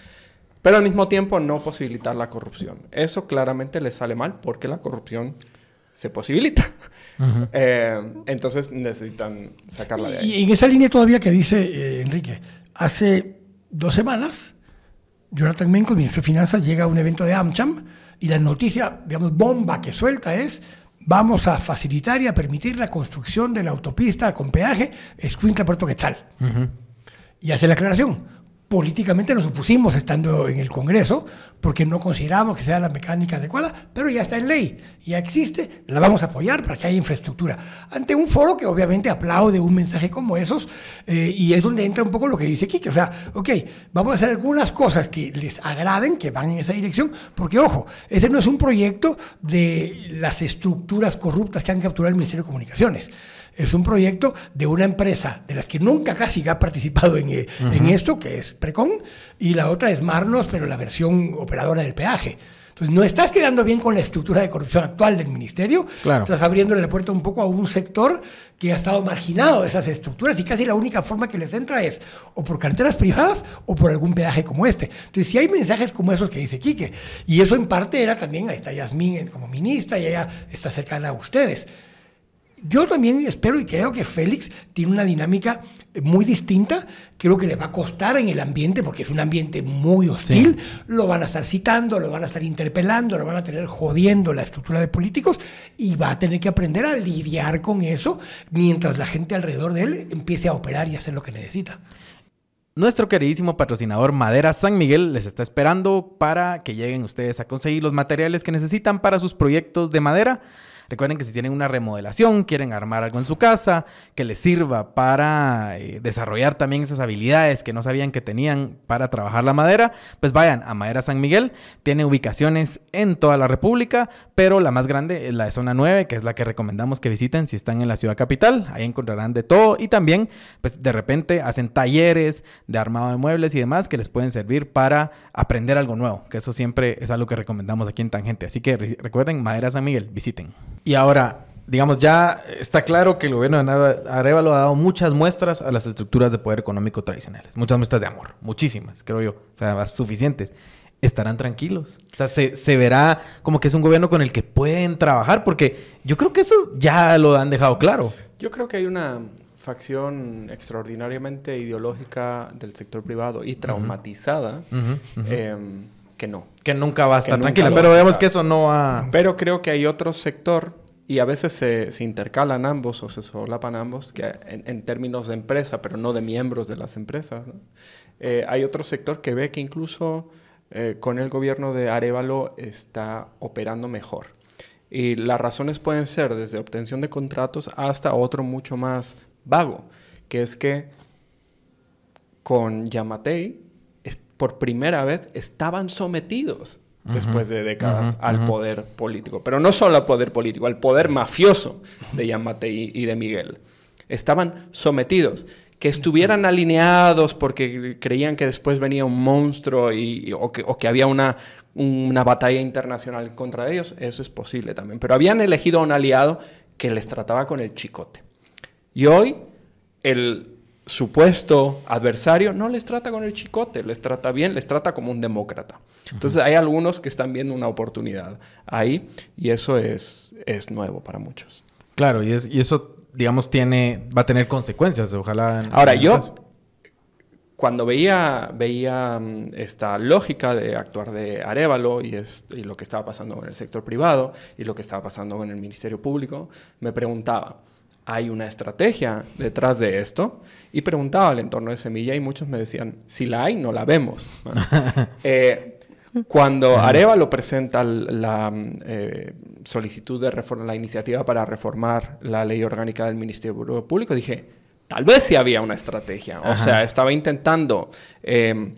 pero al mismo tiempo no posibilitar la corrupción. Eso claramente le sale mal porque la corrupción se posibilita. (laughs) Eh, entonces necesitan sacarla de ahí. Y, en esa línea todavía que dice eh, Enrique, hace dos semanas, Jonathan Menko, el ministro de Finanzas, llega a un evento de AmCham y la noticia, digamos, bomba que suelta es vamos a facilitar y a permitir la construcción de la autopista con peaje Escuintla-Puerto Quetzal. Y hace la aclaración, políticamente nos opusimos estando en el Congreso porque no consideramos que sea la mecánica adecuada, pero ya está en ley, ya existe, la vamos a apoyar para que haya infraestructura. Ante un foro que obviamente aplaude un mensaje como esos, eh, y es donde entra un poco lo que dice Kike, o sea, ok, vamos a hacer algunas cosas que les agraden, que van en esa dirección, porque ojo, ese no es un proyecto de las estructuras corruptas que han capturado el Ministerio de Comunicaciones. Es un proyecto de una empresa de las que nunca casi ha participado en, eh, esto, que es Precon, y la otra es Marnos, pero la versión operadora del peaje. Entonces, no estás quedando bien con la estructura de corrupción actual del ministerio. Estás abriéndole la puerta un poco a un sector que ha estado marginado de esas estructuras y casi la única forma que les entra es o por carteras privadas o por algún peaje como este. Entonces, si hay mensajes como esos que dice Quique, y eso en parte era también, ahí está Yasmin eh, como ministra y ella está cercana a ustedes. Yo también espero y creo que Félix tiene una dinámica eh, muy distinta. Creo que le va a costar en el ambiente, porque es un ambiente muy hostil. Lo van a estar citando, lo van a estar interpelando, lo van a tener jodiendo la estructura de políticos y va a tener que aprender a lidiar con eso mientras la gente alrededor de él empiece a operar y hacer lo que necesita. Nuestro queridísimo patrocinador Madera San Miguel les está esperando para que lleguen ustedes a conseguir los materiales que necesitan para sus proyectos de madera. Recuerden que si tienen una remodelación, quieren armar algo en su casa que les sirva para eh, desarrollar también esas habilidades que no sabían que tenían para trabajar la madera, pues vayan a Madera San Miguel. Tiene ubicaciones en toda la República, pero la más grande es la de Zona 9, que es la que recomendamos que visiten si están en la ciudad capital. Ahí encontrarán de todo y también, pues de repente hacen talleres de armado de muebles y demás que les pueden servir para aprender algo nuevo, que eso siempre es algo que recomendamos aquí en Tangente. Así que recuerden, Madera San Miguel, visiten. Y ahora, digamos, ya está claro que el gobierno de Arevalo ha dado muchas muestras a las estructuras de poder económico tradicionales. Muchas muestras de amor. Muchísimas, creo yo. O sea, suficientes estarán tranquilos. O sea, se, verá como que es un gobierno con el que pueden trabajar, porque yo creo que eso ya lo han dejado claro. Yo creo que hay una facción extraordinariamente ideológica del sector privado y traumatizada em, que no que nunca va a estar tranquila. Pero vemos que eso no va. Pero creo que hay otro sector, y a veces se, se intercalan ambos o se solapan ambos, que en, términos de empresa, pero no de miembros de las empresas. Eh, hay otro sector que ve que incluso eh, con el gobierno de Arevalo está operando mejor. Y las razones pueden ser desde obtención de contratos hasta otro mucho más vago, que es que con Yamatei por primera vez estaban sometidos después de décadas al poder político. Pero no solo al poder político, al poder mafioso de Yamate y de Miguel. Estaban sometidos que estuvieran alineados porque creían que después venía un monstruo o, que, había una, una, batalla internacional contra ellos, eso es posible también. Pero habían elegido a un aliado que les trataba con el chicote. Y hoy el supuesto adversario no les trata con el chicote, les trata bien, les trata como un demócrata. Entonces hay algunos que están viendo una oportunidad ahí y eso es, es nuevo para muchos. Claro, y, eso, digamos, tiene, va a tener consecuencias, ojalá. Ahora, yo, cuando veía, veía mm, esta lógica de actuar de Arevalo y, y lo que estaba pasando con el sector privado y lo que estaba pasando con el Ministerio Público, me preguntaba, hay una estrategia detrás de esto. Y preguntaba al entorno de semilla y muchos me decían, si la hay, no la vemos. (laughs) Eh, cuando Areva lo presenta la eh, solicitud de reforma, la iniciativa para reformar la ley orgánica del Ministerio Público, dije, tal vez sí había una estrategia. O sea, estaba intentando eh,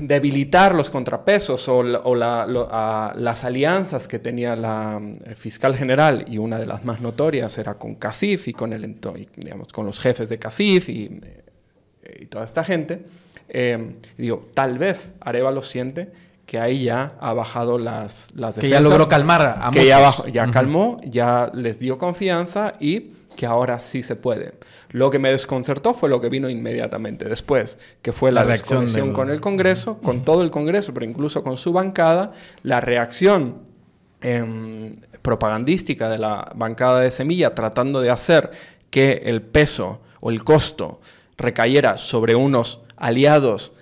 debilitar los contrapesos o, las alianzas que tenía la eh, fiscal general y una de las más notorias era con Casif y con, el, digamos, con los jefes de Casif y, eh, toda esta gente, eh, digo, tal vez lo siente que ahí ya ha bajado las, las Que ya logró calmar a Que ya, bajó, ya calmó, ya les dio confianza y que ahora sí se puede. Lo que me desconcertó fue lo que vino inmediatamente después, que fue la, desconexión reacción con el Congreso, con todo el Congreso, pero incluso con su bancada, la reacción em, propagandística de la bancada de Semilla tratando de hacer que el peso o el costo recayera sobre unos aliados,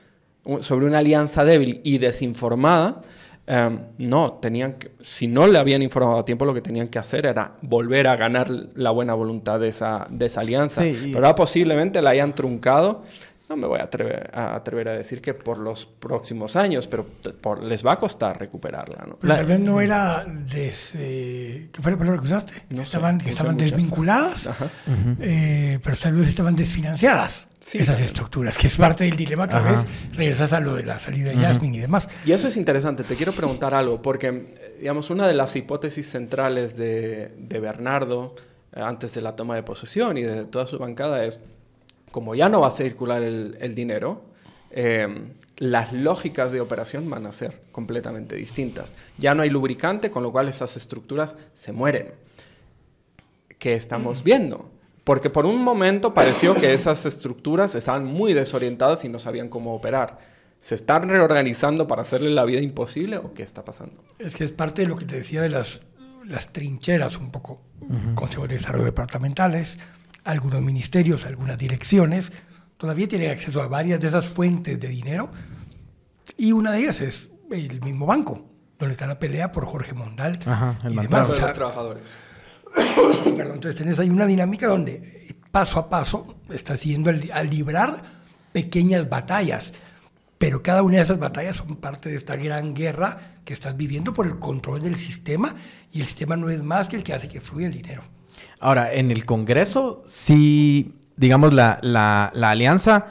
sobre una alianza débil y desinformada, Em, no, tenían que, si no le habían informado a tiempo, lo que tenían que hacer era volver a ganar la buena voluntad de esa, de alianza. Pero ahora posiblemente la hayan truncado no me voy a atrever, a atrever a, decir que por los próximos años, pero les va a costar recuperarla. ¿no? Pero tal vez no era de eh, ¿Qué fue la palabra que usaste? No estaban, estaban desvinculadas, eh, pero tal vez estaban desfinanciadas esas estructuras, que es parte del dilema tal vez regresas a lo de la salida de Jasmine y demás. Y eso es interesante, te quiero preguntar algo, porque digamos, una de las hipótesis centrales de, de Bernardo eh, antes de la toma de posesión y de toda su bancada es como ya no va a circular el, dinero, eh, las lógicas de operación van a ser completamente distintas. Ya no hay lubricante, con lo cual esas estructuras se mueren. ¿Qué estamos viendo? Porque por un momento pareció que esas estructuras estaban muy desorientadas y no sabían cómo operar. ¿Se están reorganizando para hacerle la vida imposible o qué está pasando? Es que es parte de lo que te decía de las, las trincheras un poco. Consejo de Desarrollo Departamentales, algunos ministerios, algunas direcciones, todavía tienen acceso a varias de esas fuentes de dinero y una de ellas es el mismo banco, donde está la pelea por Jorge Mondal y los trabajadores. (coughs) entonces tenés ahí una dinámica donde paso a paso estás yendo a librar pequeñas batallas, pero cada una de esas batallas son parte de esta gran guerra que estás viviendo por el control del sistema y el sistema no es más que el que hace que fluya el dinero. Ahora, en el Congreso, si, digamos, la, la, alianza,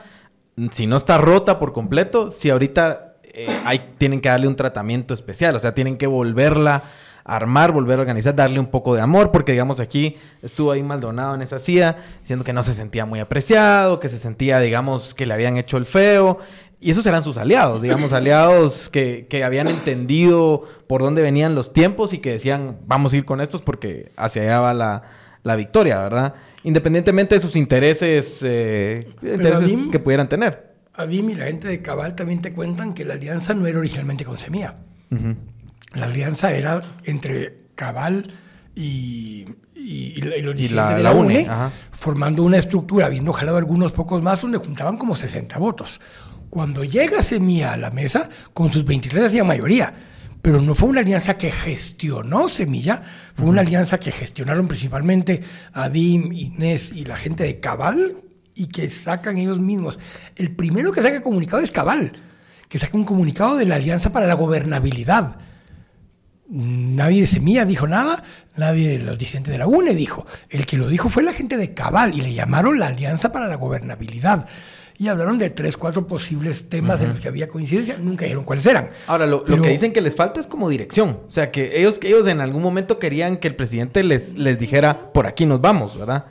si no está rota por completo, si ahorita eh, hay, tienen que darle un tratamiento especial, o sea, tienen que volverla a armar, volver a organizar, darle un poco de amor, porque digamos aquí estuvo ahí Maldonado en esa cia, diciendo que no se sentía muy apreciado, que se sentía, digamos, que le habían hecho el feo. Y esos eran sus aliados, digamos, aliados que, que habían entendido por dónde venían los tiempos y que decían, vamos a ir con estos porque hacia allá va la, la victoria, ¿verdad? Independientemente de sus intereses, eh, que pudieran tener. A y la gente de Cabal también te cuentan que la alianza no era originalmente con semía La alianza era entre Cabal y, los la, de la, UNE, formando una estructura, habiendo jalado algunos pocos más, donde juntaban como 60 votos. Cuando llega semía a la mesa, con sus 23 hacía mayoría pero no fue una alianza que gestionó Semilla, fue una alianza que gestionaron principalmente Adim, Inés y la gente de Cabal, y que sacan ellos mismos. El primero que saca el comunicado es Cabal, que saca un comunicado de la Alianza para la Gobernabilidad. Nadie de Semilla dijo nada, nadie de los disidentes de la UNE dijo. El que lo dijo fue la gente de Cabal y le llamaron la Alianza para la Gobernabilidad y hablaron de tres, cuatro posibles temas en los que había coincidencia. Nunca dijeron cuáles eran. Ahora, lo, que dicen que les falta es como dirección. O sea, que ellos, que ellos en algún momento querían que el presidente les, les dijera, por aquí nos vamos, ¿verdad?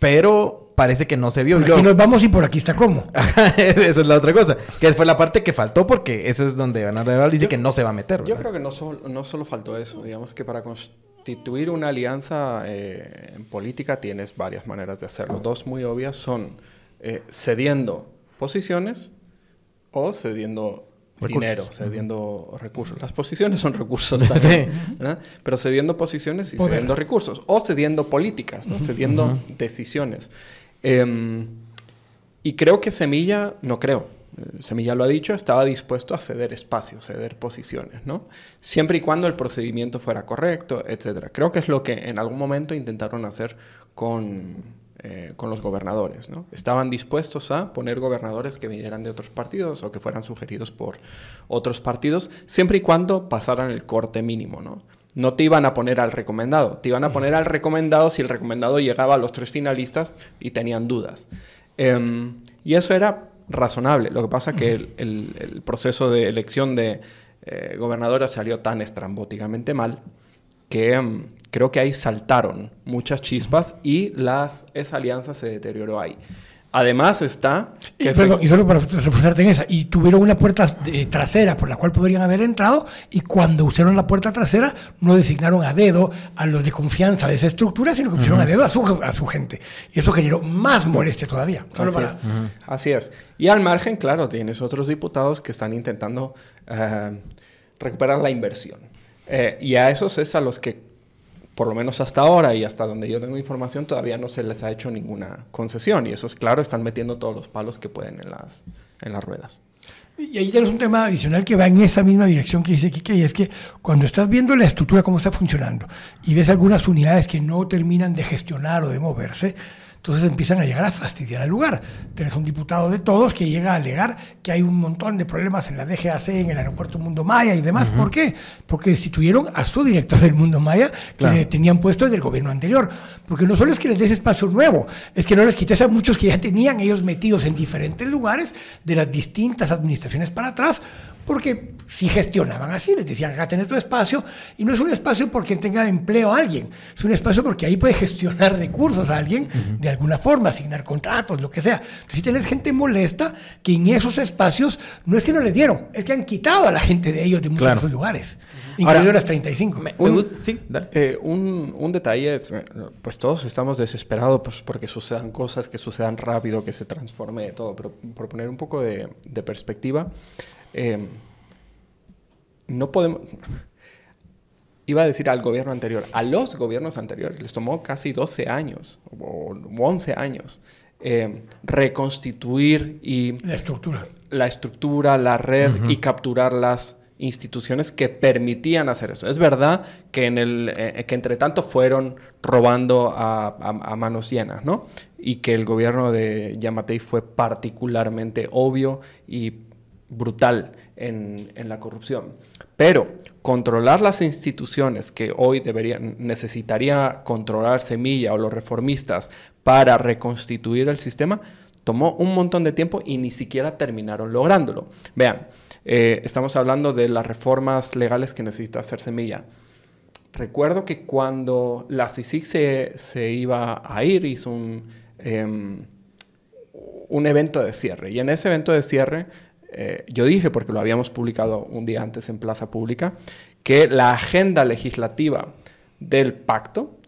Pero parece que no se vio. y nos vamos y por aquí está como. (laughs) Esa es la otra cosa. Que fue la parte que faltó porque eso es donde Bernardo dice que no se va a meter. Yo creo que no, no solo faltó eso. Digamos que para constituir una alianza eh, en política tienes varias maneras de hacerlo. Dos muy obvias son eh, cediendo posiciones o cediendo dinero, cediendo recursos. Las posiciones son recursos (laughs) también, Pero cediendo posiciones y cediendo recursos o cediendo políticas, ¿no? cediendo decisiones. Em, y creo que Semilla, no creo, eh, Semilla lo ha dicho, estaba dispuesto a ceder espacio, ceder posiciones, ¿no? Siempre y cuando el procedimiento fuera correcto, etc. Creo que es lo que en algún momento intentaron hacer con eh, con los gobernadores. Estaban dispuestos a poner gobernadores que vinieran de otros partidos o que fueran sugeridos por otros partidos, siempre y cuando pasaran el corte mínimo. ¿no? te iban a poner al recomendado, te iban a poner al recomendado si el recomendado llegaba a los tres finalistas y tenían dudas. Em, y eso era razonable. Lo que pasa es que el, proceso de elección de eh, gobernadora salió tan estrambóticamente mal que em, creo que ahí saltaron muchas chispas y las, esa alianza se deterioró ahí. Además está... Y, solo para reforzarte en esa, y tuvieron una puerta eh, trasera por la cual podrían haber entrado y cuando usaron la puerta trasera no designaron a dedo a los de confianza de esa estructura, sino que pusieron a dedo a su, a su, gente. Y eso generó más molestia todavía. Así, es. Así, es. Y al margen, claro, tienes otros diputados que están intentando eh, recuperar la inversión. Eh, y a esos es a los que, por lo menos hasta ahora y hasta donde yo tengo información, todavía no se les ha hecho ninguna concesión. Y eso es claro, están metiendo todos los palos que pueden en las, en las ruedas. Y ahí tienes un tema adicional que va en esa misma dirección que dice Kike, y es que cuando estás viendo la estructura, cómo está funcionando, y ves algunas unidades que no terminan de gestionar o de moverse, entonces empiezan a llegar a fastidiar al lugar. Tenés un diputado de todos que llega a alegar que hay un montón de problemas en la DGAC, en el aeropuerto Mundo Maya y demás. ¿Por qué? Porque destituyeron a su director del Mundo Maya, que le tenían puesto del el gobierno anterior. Porque no solo es que les des espacio nuevo, es que no les quites a muchos que ya tenían ellos metidos en diferentes lugares de las distintas administraciones para atrás porque si gestionaban así, les decían, acá tenés tu espacio, y no es un espacio porque tenga empleo a alguien, es un espacio porque ahí puede gestionar recursos a alguien de alguna forma, asignar contratos, lo que sea. Entonces, si tenés gente molesta, que en esos espacios no es que no les dieron, es que han quitado a la gente de ellos de muchos de lugares, las 35. un, sí, eh, un, un, detalle es, eh, pues todos estamos desesperados pues, porque sucedan cosas, que sucedan rápido, que se transforme todo, pero por poner un poco de, de perspectiva, eh, no podemos... Iba a decir al gobierno anterior, a los gobiernos anteriores, les tomó casi 12 años o 11 años eh, reconstituir y... La estructura. La estructura, la red y capturar las instituciones que permitían hacer eso. Es verdad que, en el, eh, que entre tanto fueron robando a, manos llenas, ¿no? Y que el gobierno de Yamatei fue particularmente obvio y brutal en, la corrupción. Pero controlar las instituciones que hoy deberían, necesitaría controlar Semilla o los reformistas para reconstituir el sistema, tomó un montón de tiempo y ni siquiera terminaron lográndolo. Vean, eh, estamos hablando de las reformas legales que necesita hacer Semilla. Recuerdo que cuando la CICIC se, iba a ir, hizo un, em, un evento de cierre. Y en ese evento de cierre eh, yo dije, porque lo habíamos publicado un día antes en Plaza Pública, que la agenda legislativa del pacto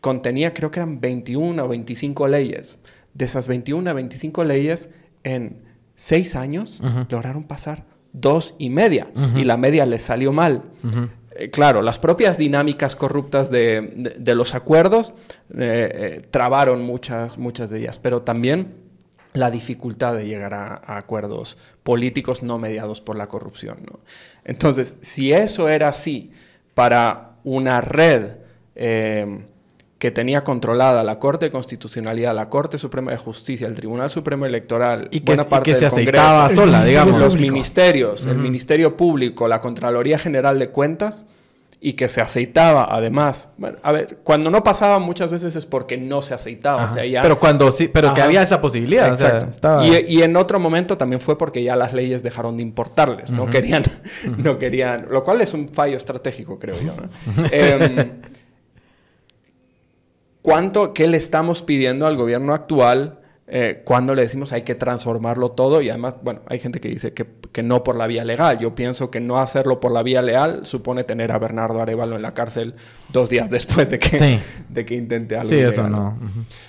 contenía, creo que eran 21 o 25 leyes. De esas 21 a 25 leyes, en seis años lograron pasar dos y media, y la media les salió mal. Eh, claro, las propias dinámicas corruptas de, los acuerdos eh, trabaron muchas, muchas de ellas, pero también la dificultad de llegar a, acuerdos políticos no mediados por la corrupción. Entonces, si eso era así para una red eh, que tenía controlada la Corte de Constitucionalidad, la Corte Suprema de Justicia, el Tribunal Supremo Electoral, y que, buena parte Congreso, (laughs) Los ministerios, el Ministerio Público, la Contraloría General de Cuentas, y que se aceitaba además. Bueno, a ver, cuando no pasaba muchas veces es porque no se aceitaba. Pero cuando sí, pero que había esa posibilidad. Exacto. y, en otro momento también fue porque ya las leyes dejaron de importarles. No querían, no querían, lo cual es un fallo estratégico, creo yo. Em, ¿Cuánto, qué le estamos pidiendo al gobierno actual eh, cuando le decimos hay que transformarlo todo y además, bueno, hay gente que dice que, no por la vía legal. Yo pienso que no hacerlo por la vía legal supone tener a Bernardo Arevalo en la cárcel dos días después de que, de que intente algo. Sí, eso no.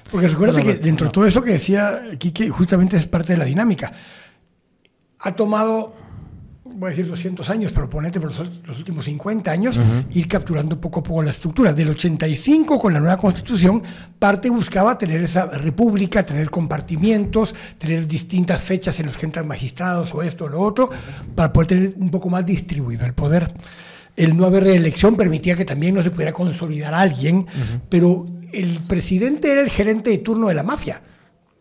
Porque recuerda que dentro de todo eso que decía Quique, justamente es parte de la dinámica. Ha tomado voy a decir 200 años, pero ponete por los, últimos 50 años, ir capturando poco a poco la estructura. Del 85, con la nueva constitución, parte buscaba tener esa república, tener compartimientos, tener distintas fechas en las que entran magistrados o esto o lo otro, para poder tener un poco más distribuido el poder. El no haber reelección permitía que también no se pudiera consolidar a alguien, pero el presidente era el gerente de turno de la mafia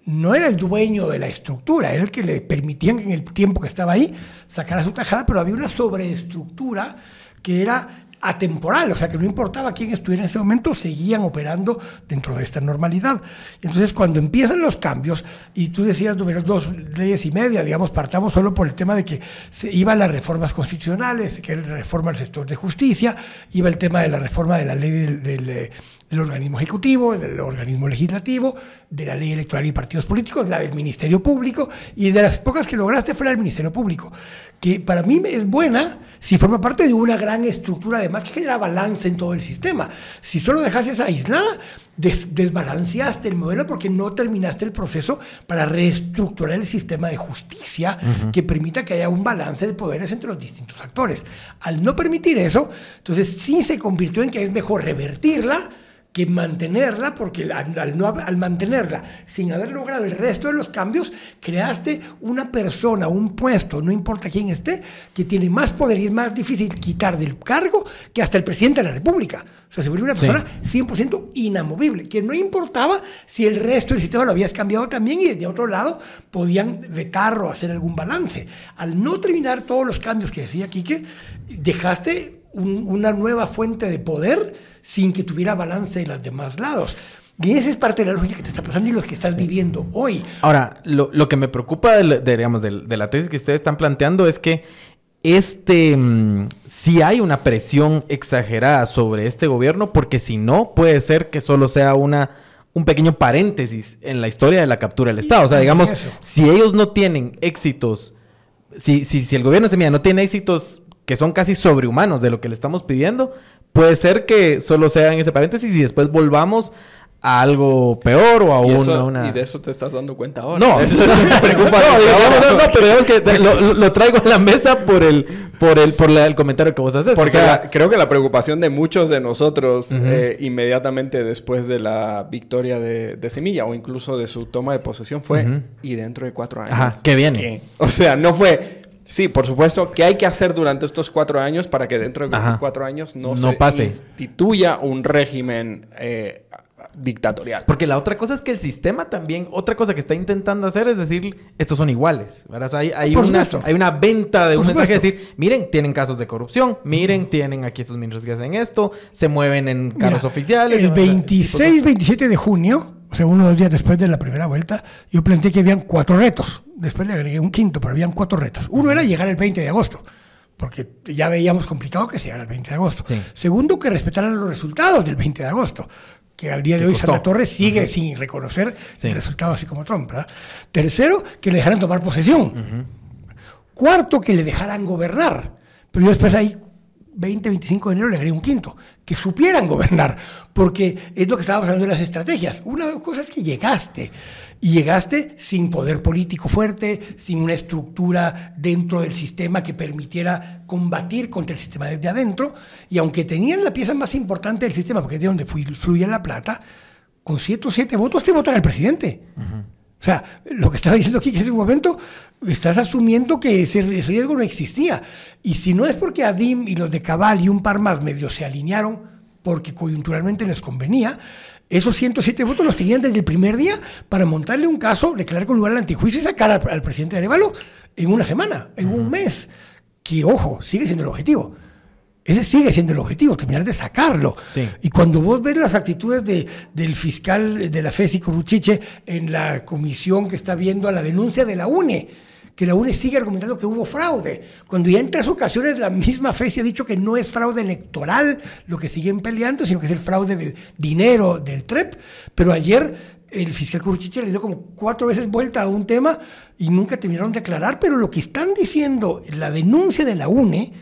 no era el dueño de la estructura, era el que le permitían que en el tiempo que estaba ahí sacara su tajada, pero había una sobreestructura que era atemporal, o sea que no importaba quién estuviera en ese momento, seguían operando dentro de esta normalidad. Entonces, cuando empiezan los cambios, y tú decías, número dos leyes y media, digamos, partamos solo por el tema de que se iban las reformas constitucionales, que era la reforma del sector de justicia, iba el tema de la reforma de la ley del eh, del organismo ejecutivo, del organismo legislativo, de la ley electoral y partidos políticos, la del Ministerio Público, y de las pocas que lograste fue la del Ministerio Público, que para mí es buena si forma parte de una gran estructura, además que genera balance en todo el sistema. Si solo esa aislada, desbalanceaste el modelo porque no terminaste el proceso para reestructurar el sistema de justicia que permita que haya un balance de poderes entre los distintos actores. Al no permitir eso, entonces sí se convirtió en que es mejor revertirla, que mantenerla, porque al, mantenerla sin haber logrado el resto de los cambios, creaste una persona, un puesto, no importa quién esté, que tiene más poder y es más difícil quitar del cargo que hasta el presidente de la República. O sea, se volvió una persona 100% inamovible, que no importaba si el resto del sistema lo habías cambiado también y de otro lado podían de carro hacer algún balance. Al no terminar todos los cambios que decía Quique, dejaste una nueva fuente de poder sin que tuviera balance de los demás lados. Y esa es parte de la lógica que te está pasando y los que estás viviendo hoy. Ahora, lo, que me preocupa de, digamos, de, la tesis que ustedes están planteando es que este, mm, si hay una presión exagerada sobre este gobierno, porque si no, puede ser que solo sea una, un pequeño paréntesis en la historia de la captura del Estado. O sea, digamos, si ellos no tienen éxitos, si, si el gobierno se mira, no tiene éxitos que son casi sobrehumanos de lo que le estamos pidiendo, puede ser que solo sea en ese paréntesis y después volvamos a algo peor o a una, Y de eso te estás dando cuenta ahora. No, (laughs) (laughs) eso es no, no, pero es que lo, traigo a la mesa por el, por el, por el comentario que vos haces. Porque creo que la preocupación de muchos de nosotros eh, inmediatamente después de la victoria de, Semilla o incluso de su toma de posesión fue y dentro de cuatro años. Ajá, ¿qué viene? O sea, no fue Sí, por supuesto. ¿Qué hay que hacer durante estos cuatro años para que dentro de cuatro años no, se instituya un régimen eh, dictatorial? Porque la otra cosa es que el sistema también, otra cosa que está intentando hacer es decir, estos son iguales. hay, una, venta de un mensaje de decir, miren, tienen casos de corrupción, miren, tienen aquí estos ministros que hacen esto, se mueven en carros oficiales. El 26, 27 de junio o sea, uno unos días después de la primera vuelta, yo planteé que habían cuatro retos. Después le agregué un quinto, pero habían cuatro retos. Uno era llegar el 20 de agosto, porque ya veíamos complicado que se llegara el 20 de agosto. Segundo, que respetaran los resultados del 20 de agosto, que al día de hoy Santa Torres sigue sin reconocer el resultado así como Trump. Tercero, que le dejaran tomar posesión. Cuarto, que le dejaran gobernar. Pero yo después ahí 20, 25 de enero le agregué un quinto, que supieran gobernar, porque es lo que estábamos hablando de las estrategias. Una cosa es que llegaste, y llegaste sin poder político fuerte, sin una estructura dentro del sistema que permitiera combatir contra el sistema desde adentro, y aunque tenían la pieza más importante del sistema, porque es de donde fluye la plata, con 107 votos te votan al presidente. O sea, lo que estaba diciendo aquí en un momento, estás asumiendo que ese riesgo no existía. Y si no es porque Adim y los de Cabal y un par más medio se alinearon porque coyunturalmente les convenía, esos 107 votos los tenían desde el primer día para montarle un caso, declarar con lugar al antijuicio y sacar al, presidente de Arevalo en una semana, en un mes. Que, ojo, sigue siendo el objetivo. Ese sigue siendo el objetivo, terminar de sacarlo. Y cuando vos ves las actitudes del fiscal de la FESI Corruchiche en la comisión que está viendo a la denuncia de la UNE, que la UNE sigue argumentando que hubo fraude, cuando ya en tres ocasiones la misma FESI ha dicho que no es fraude electoral lo que siguen peleando, sino que es el fraude del dinero del TREP, pero ayer el fiscal Coruchiche le dio como cuatro veces vuelta a un tema y nunca terminaron de aclarar, pero lo que están diciendo, la denuncia de la UNE,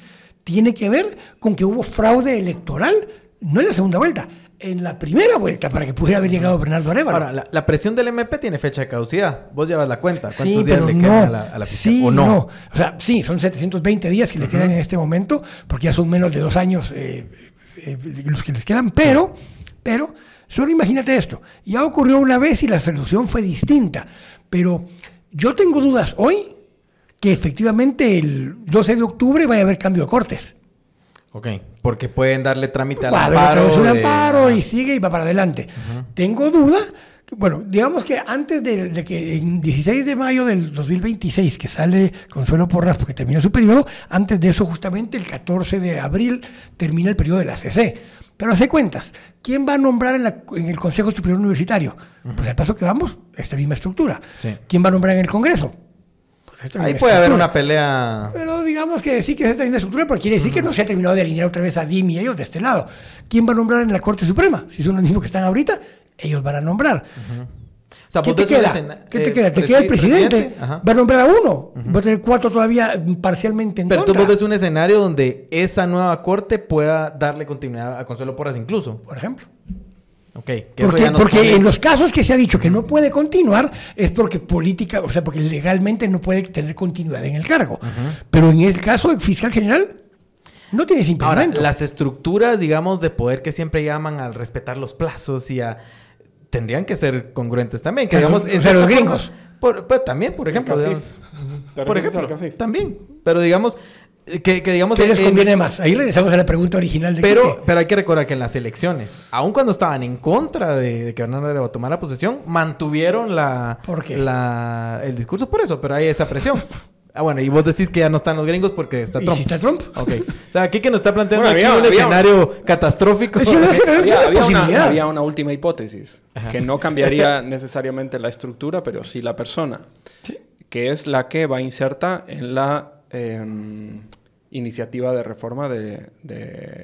tiene que ver con que hubo fraude electoral, no en la segunda vuelta, en la primera vuelta para que pudiera haber llegado Bernardo Arevalo. Ahora, la, presión del MP tiene fecha de caducidad. Vos llevas la cuenta. ¿Cuántos sí, días le no. a la, Sí, ¿O sea, sí, son 720 días que le quedan en este momento, porque ya son menos de dos años eh, eh, los que les quedan, pero, pero, solo imagínate esto. Ya ocurrió una vez y la solución fue distinta, pero yo tengo dudas hoy que efectivamente el 12 de octubre vaya a haber cambio de cortes. Ok, porque pueden darle trámite al amparo. Va a haber un amparo y sigue y va para adelante. Tengo duda, bueno, digamos que antes de, que en 16 de mayo del 2026, que sale Consuelo Porras porque termina su periodo, antes de eso justamente el 14 de abril termina el periodo de la CC. Pero hace cuentas, ¿quién va a nombrar en, el Consejo Superior Universitario? Pues al paso que vamos, esta misma estructura. ¿Quién va a nombrar en el Congreso? Pues, Ahí puede haber una pelea. Pero digamos que sí que se termina estructura, pero quiere decir que no se ha terminado de alinear otra vez a Dimi y ellos de este lado. ¿Quién va a nombrar en la Corte Suprema? Si son los mismos que están ahorita, ellos van a nombrar. O sea, ¿Qué, pues te queda? ¿Qué te eh, queda? te queda? el presidente. Va a nombrar a uno. Va a tener cuatro todavía parcialmente en Pero tú ves un escenario donde esa nueva corte pueda darle continuidad a Consuelo Porras incluso. Por ejemplo. Okay, porque, en los casos que se ha dicho que no puede continuar es porque política, o sea, porque legalmente no puede tener continuidad en el cargo. Pero en el caso del fiscal general, no tienes impedimento. Ahora, las estructuras, digamos, de poder que siempre llaman al respetar los plazos y a tendrían que ser congruentes también. Que digamos, los gringos. también, por ejemplo. por ejemplo, también. Pero digamos, que, digamos les conviene más. Ahí regresamos a la pregunta original de pero, pero hay que recordar que en las elecciones, aun cuando estaban en contra de, que Hernán tomara posesión, mantuvieron la, ¿Por el discurso por eso, pero hay esa presión. Ah, bueno, y vos decís que ya no están los gringos porque está Trump. ¿Y si está Trump? Ok. O sea, aquí que nos está planteando aquí un escenario catastrófico. que había, una, última hipótesis que no cambiaría (laughs) necesariamente la estructura, pero sí la persona, que es la que va inserta en la em, iniciativa de reforma de,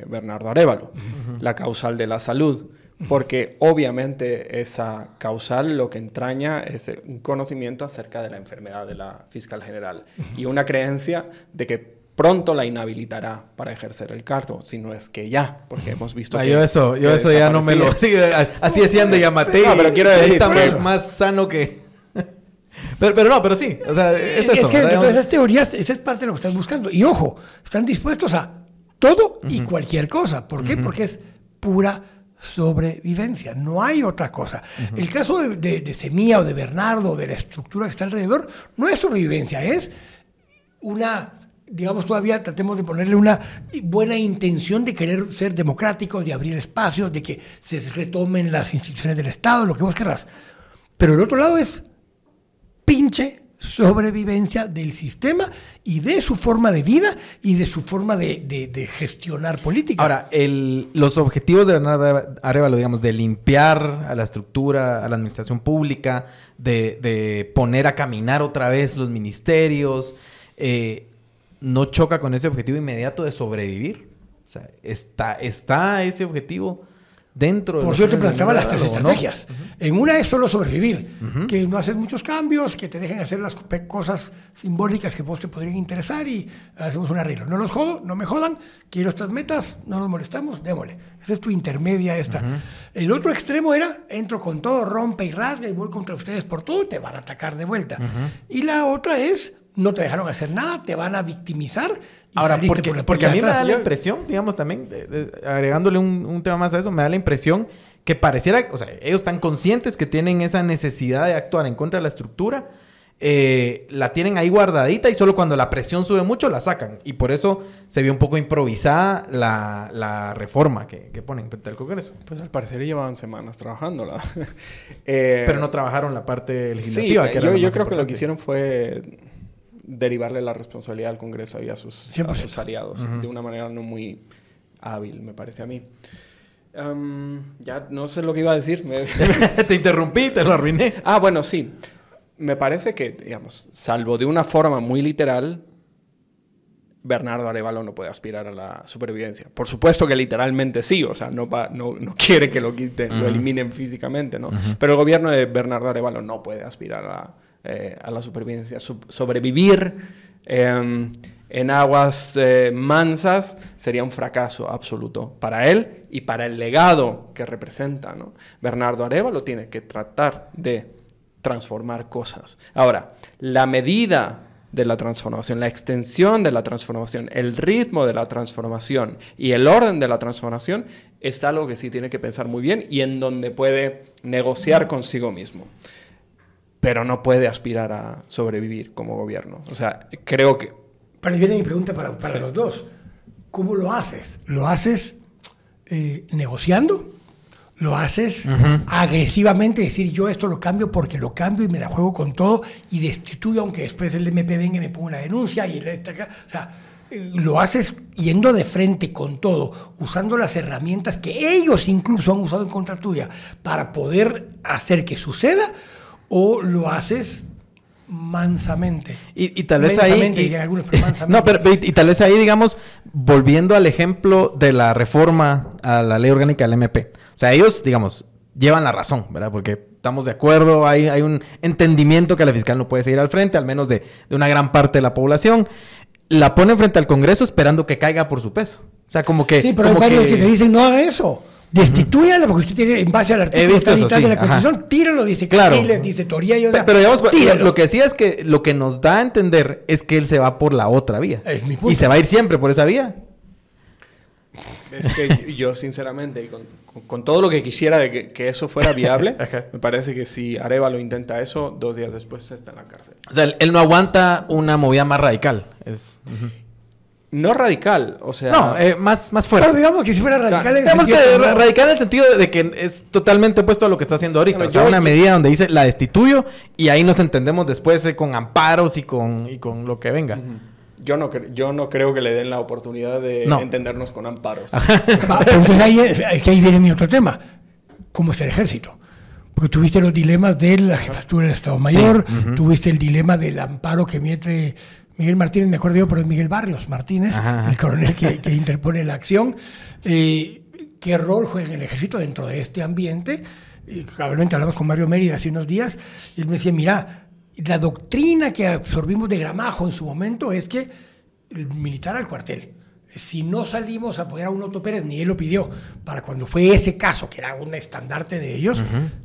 Bernardo Arevalo, la causal de la salud, porque obviamente esa causal lo que entraña es un conocimiento acerca de la enfermedad de la fiscal general y una creencia de que pronto la inhabilitará para ejercer el cargo, si no es que ya, porque hemos visto ah, Yo eso, yo eso ya no me lo... (laughs) así decían de ya pero quiero decir... Está más, más sano que... Pero, no, pero sí. es, que esas teorías, esa es parte de lo que están buscando. Y ojo, están dispuestos a todo y cualquier cosa. ¿Por qué? Porque es pura sobrevivencia, no hay otra cosa. El caso de, de, Semilla o de Bernardo, de la estructura que está alrededor, no es sobrevivencia, es una, digamos todavía tratemos de ponerle una buena intención de querer ser democrático de abrir espacios, de que se retomen las instituciones del Estado, lo que vos querrás. Pero el otro lado es pinche sobrevivencia del sistema y de su forma de vida y de su forma de, gestionar política. Ahora, el, los objetivos de nada Arevalo, digamos, de limpiar a la estructura, a la administración pública, de, poner a caminar otra vez los ministerios, eh, ¿no choca con ese objetivo inmediato de sobrevivir? O sea, ¿está, está ese objetivo? dentro Por yo te planteaba las tres estrategias. En una es solo sobrevivir, que no haces muchos cambios, que te dejen hacer las cosas simbólicas que vos te podrían interesar y hacemos un arreglo. No los jodo, no me jodan, quiero estas metas, no nos molestamos, démosle. Esa es tu intermedia esta. El otro extremo era, entro con todo, rompe y rasga y voy contra ustedes por todo, te van a atacar de vuelta. Y la otra es, no te dejaron hacer nada, te van a victimizar, Ahora, porque, porque a mí me da la impresión, digamos también, agregándole un, tema más a eso, me da la impresión que pareciera, o sea, ellos están conscientes que tienen esa necesidad de actuar en contra de la estructura, eh, la tienen ahí guardadita y solo cuando la presión sube mucho la sacan. Y por eso se vio un poco improvisada la, reforma que, que, ponen frente al Congreso. Pues al parecer llevaban semanas trabajándola. (laughs) Pero eh, no trabajaron la parte legislativa. que yo, creo que lo que hicieron fue derivarle la responsabilidad al Congreso y a sus, sus aliados de una manera no muy hábil, me parece a mí. ya no sé lo que iba a decir. (laughs) te interrumpí, te lo arruiné. Ah, bueno, sí. Me parece que, digamos, salvo de una forma muy literal, Bernardo Arevalo no puede aspirar a la supervivencia. Por supuesto que literalmente sí, o sea, no, no, (laughs) quiere que lo quiten, lo eliminen físicamente, ¿no? Pero el gobierno de Bernardo Arevalo no puede aspirar a, eh, a la supervivencia, sobrevivir em, en aguas eh, mansas sería un fracaso absoluto para él y para el legado que representa. Bernardo Bernardo lo tiene que tratar de transformar cosas. Ahora, la medida de la transformación, la extensión de la transformación, el ritmo de la transformación y el orden de la transformación es algo que sí tiene que pensar muy bien y en donde puede negociar consigo mismo pero no puede aspirar a sobrevivir como gobierno. O sea, creo que... Para viene mi pregunta para, los dos. ¿Cómo lo haces? ¿Lo haces eh, negociando? lo haces agresivamente, decir yo esto lo cambio porque lo cambio y me la juego con todo y destituyo, aunque después el MP venga y me ponga una denuncia y este o sea, eh, lo haces yendo de frente con todo, usando las herramientas que ellos incluso han usado en contra tuya para poder hacer que suceda o lo haces mansamente. Y, tal vez ahí... (laughs) no, pero, y, tal vez ahí, digamos, volviendo al ejemplo de la reforma a la ley orgánica del MP. O sea, ellos, digamos, llevan la razón, ¿verdad? Porque estamos de acuerdo, hay, hay un entendimiento que la fiscal no puede seguir al frente, al menos de, una gran parte de la población. La ponen frente al Congreso esperando que caiga por su peso. O sea, como que... Sí, pero hay varios que... que te dicen no haga eso destituyanla porque usted tiene, en base al artículo que está de la Constitución, tíralo, dice claro. dice Toría y Pero digamos, tíralo. lo que decía es que lo que nos da a entender es que él se va por la otra vía. Es mi punto. Y se va a ir siempre por esa vía. Es que yo, sinceramente, con, todo lo que quisiera de que, eso fuera viable, (laughs) me parece que si Areva lo intenta eso, dos días después está en la cárcel. O sea, él, no aguanta una movida más radical. Es... No radical, o sea. No, eh, más, más fuerte. Pero digamos que si fuera radical. radical en el sentido de que es totalmente opuesto a lo que está haciendo ahorita. o sea, una medida donde dice la destituyo y ahí nos entendemos después eh, con amparos y con, con lo que venga. Yo no, yo no creo que le den la oportunidad de entendernos con amparos. (laughs) Ah, entonces ahí, viene mi otro tema. ¿Cómo es el ejército? Porque tuviste los dilemas de la jefatura del Estado Mayor, tuviste el dilema del amparo que mete. Miguel Martínez, mejor digo, pero es Miguel Barrios Martínez, el coronel que, interpone la acción. Eh, ¿Qué rol juega el ejército dentro de este ambiente? Eh, hablamos con Mario Mérida hace unos días, él me decía, mira, la doctrina que absorbimos de Gramajo en su momento es que el militar al cuartel. Si no salimos a apoyar a un Otto Pérez, ni él lo pidió, para cuando fue ese caso, que era un estandarte de ellos,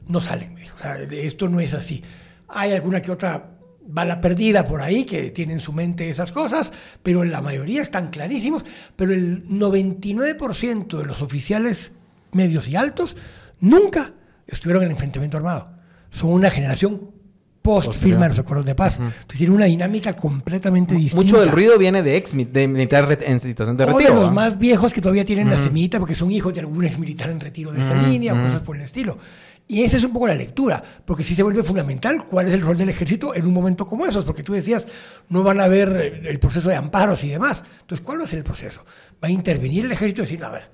no salen. O sea, esto no es así. Hay alguna que otra va la perdida por ahí que tienen en su mente esas cosas, pero la mayoría están clarísimos, pero el 99% de los oficiales medios y altos nunca estuvieron en el enfrentamiento armado. Son una generación post-firma de los acuerdos de paz. Es tiene una dinámica completamente distinta. Mucho del ruido viene de ex de militar en situación de retiro. los más viejos que todavía tienen la semillita porque son hijos de algún ex militar en retiro de esa línea o cosas por el estilo. Y esa es un poco la lectura, porque si se vuelve fundamental cuál es el rol del ejército en un momento como esos, porque tú decías, no van a haber eh, el proceso de amparos y demás. Entonces, ¿cuál va a ser el proceso? Va a intervenir el ejército y decir, a ver,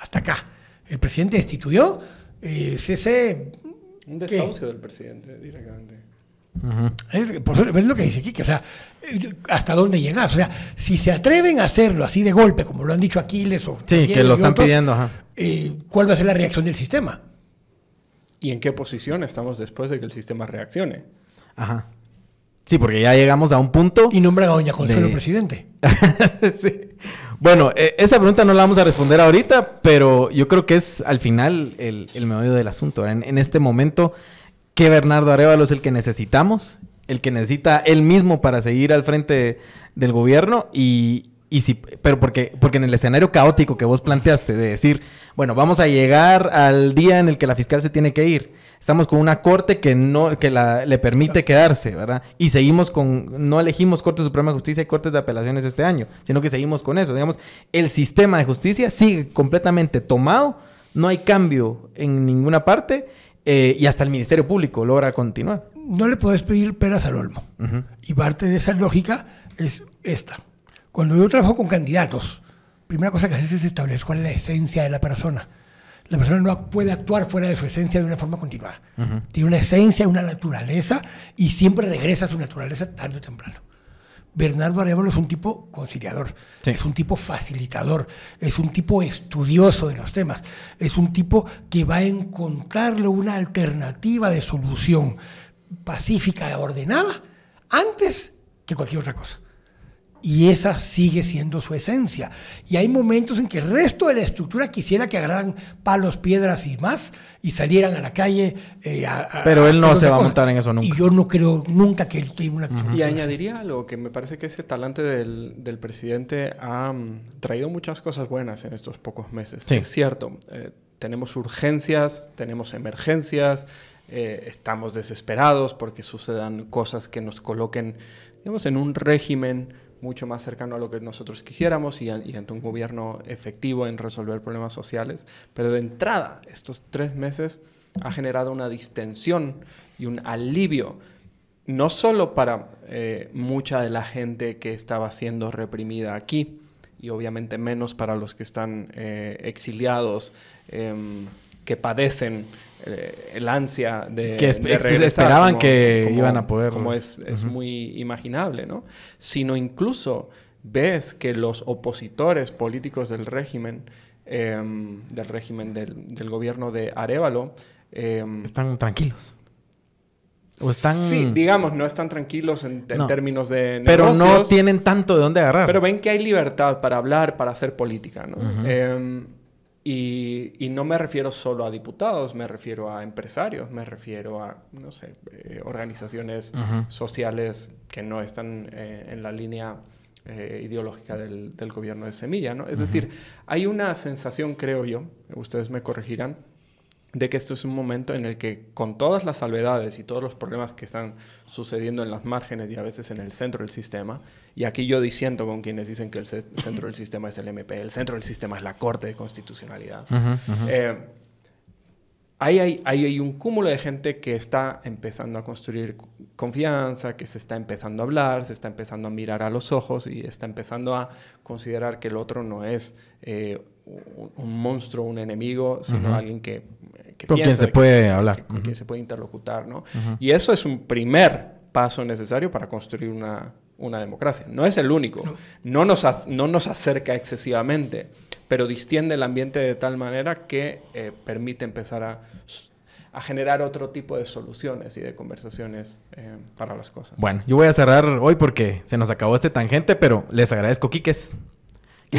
hasta acá. El presidente destituyó, eh, ese...? Un desahucio del presidente directamente. es lo que dice Kike, o sea, eh, hasta dónde llegas. O sea, si se atreven a hacerlo así de golpe, como lo han dicho Aquiles o. Sí, que lo están pidiendo. Ajá. Eh, ¿Cuál va a ser la reacción del sistema? y en qué posición estamos después de que el sistema reaccione. Ajá. Sí, porque ya llegamos a un punto. Y nombra a Doña Consuelo presidente. (laughs) sí. Bueno, eh, esa pregunta no la vamos a responder ahorita, pero yo creo que es al final el, el del asunto. En, en, este momento, ¿qué Bernardo Arevalo es el que necesitamos, el que necesita él mismo para seguir al frente del gobierno y, y si, pero porque, porque en el escenario caótico que vos planteaste, de decir, bueno, vamos a llegar al día en el que la fiscal se tiene que ir. Estamos con una corte que no, que la, le permite quedarse, ¿verdad? Y seguimos con, no elegimos Corte Suprema de Justicia y Cortes de Apelaciones este año, sino que seguimos con eso. Digamos, el sistema de justicia sigue completamente tomado, no hay cambio en ninguna parte, eh, y hasta el Ministerio Público logra continuar. No le podés pedir peras al olmo. Y parte de esa lógica es esta cuando yo trabajo con candidatos, primera cosa que haces es establecer cuál es la esencia de la persona. La persona no puede actuar fuera de su esencia de una forma continuada. Tiene una esencia, una naturaleza y siempre regresa a su naturaleza tarde o temprano. Bernardo Arevalo es un tipo conciliador, es un tipo facilitador, es un tipo estudioso de los temas, es un tipo que va a encontrarle una alternativa de solución pacífica, ordenada, antes que cualquier otra cosa. Y esa sigue siendo su esencia. Y hay momentos en que el resto de la estructura quisiera que agarraran palos, piedras y más y salieran a la calle. Eh, Pero él no se va a montar en eso nunca. Y yo no creo nunca que él en una Y añadiría algo que me parece que ese talante del, presidente ha mm, traído muchas cosas buenas en estos pocos meses. Es cierto, eh, tenemos urgencias, tenemos emergencias, eh, estamos desesperados porque sucedan cosas que nos coloquen, digamos, en un régimen mucho más cercano a lo que nosotros quisiéramos y, ante un gobierno efectivo en resolver problemas sociales. Pero de entrada, estos tres meses ha generado una distensión y un alivio, no solo para eh, mucha de la gente que estaba siendo reprimida aquí, y obviamente menos para los que están eh, exiliados, em, que padecen eh, el ansia de, que esperaban que iban a poder. Como es, es muy imaginable, ¿no? Sino incluso ves que los opositores políticos del régimen, em, del régimen del, gobierno de Arevalo... Em, están tranquilos. O están... Sí, digamos, no están tranquilos en, términos de Pero no tienen tanto de dónde agarrar. Pero ven que hay libertad para hablar, para hacer política, ¿no? Y, no me refiero solo a diputados, me refiero a empresarios, me refiero a, no sé, eh, organizaciones sociales que no están eh, en la línea eh, ideológica del, gobierno de Semilla, ¿no? Es decir, hay una sensación, creo yo, ustedes me corregirán, de que esto es un momento en el que con todas las salvedades y todos los problemas que están sucediendo en las márgenes y a veces en el centro del sistema, y aquí yo diciendo con quienes dicen que el centro del sistema es el MP, el centro del sistema es la Corte de Constitucionalidad, eh, ahí, hay, un cúmulo de gente que está empezando a construir confianza, que se está empezando a hablar, se está empezando a mirar a los ojos y está empezando a considerar que el otro no es... Eh, un, monstruo, un enemigo, sino alguien que, con quien se puede hablar. Con quien se puede interlocutar, ¿no? Y eso es un primer paso necesario para construir una, democracia. No es el único. No nos, no nos acerca excesivamente, pero distiende el ambiente de tal manera que eh, permite empezar a, a, generar otro tipo de soluciones y de conversaciones eh, para las cosas. Bueno, yo voy a cerrar hoy porque se nos acabó este tangente, pero les agradezco, Quiques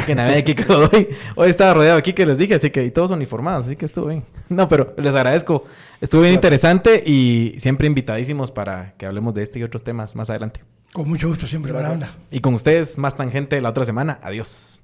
que Hoy estaba rodeado aquí que les dije, así que y todos uniformados, así que estuvo bien. (laughs) No, pero les agradezco. Estuvo bien interesante y siempre invitadísimos para que hablemos de este y otros temas más adelante. Con mucho gusto, siempre baranda Y con ustedes, más tangente la otra semana. Adiós.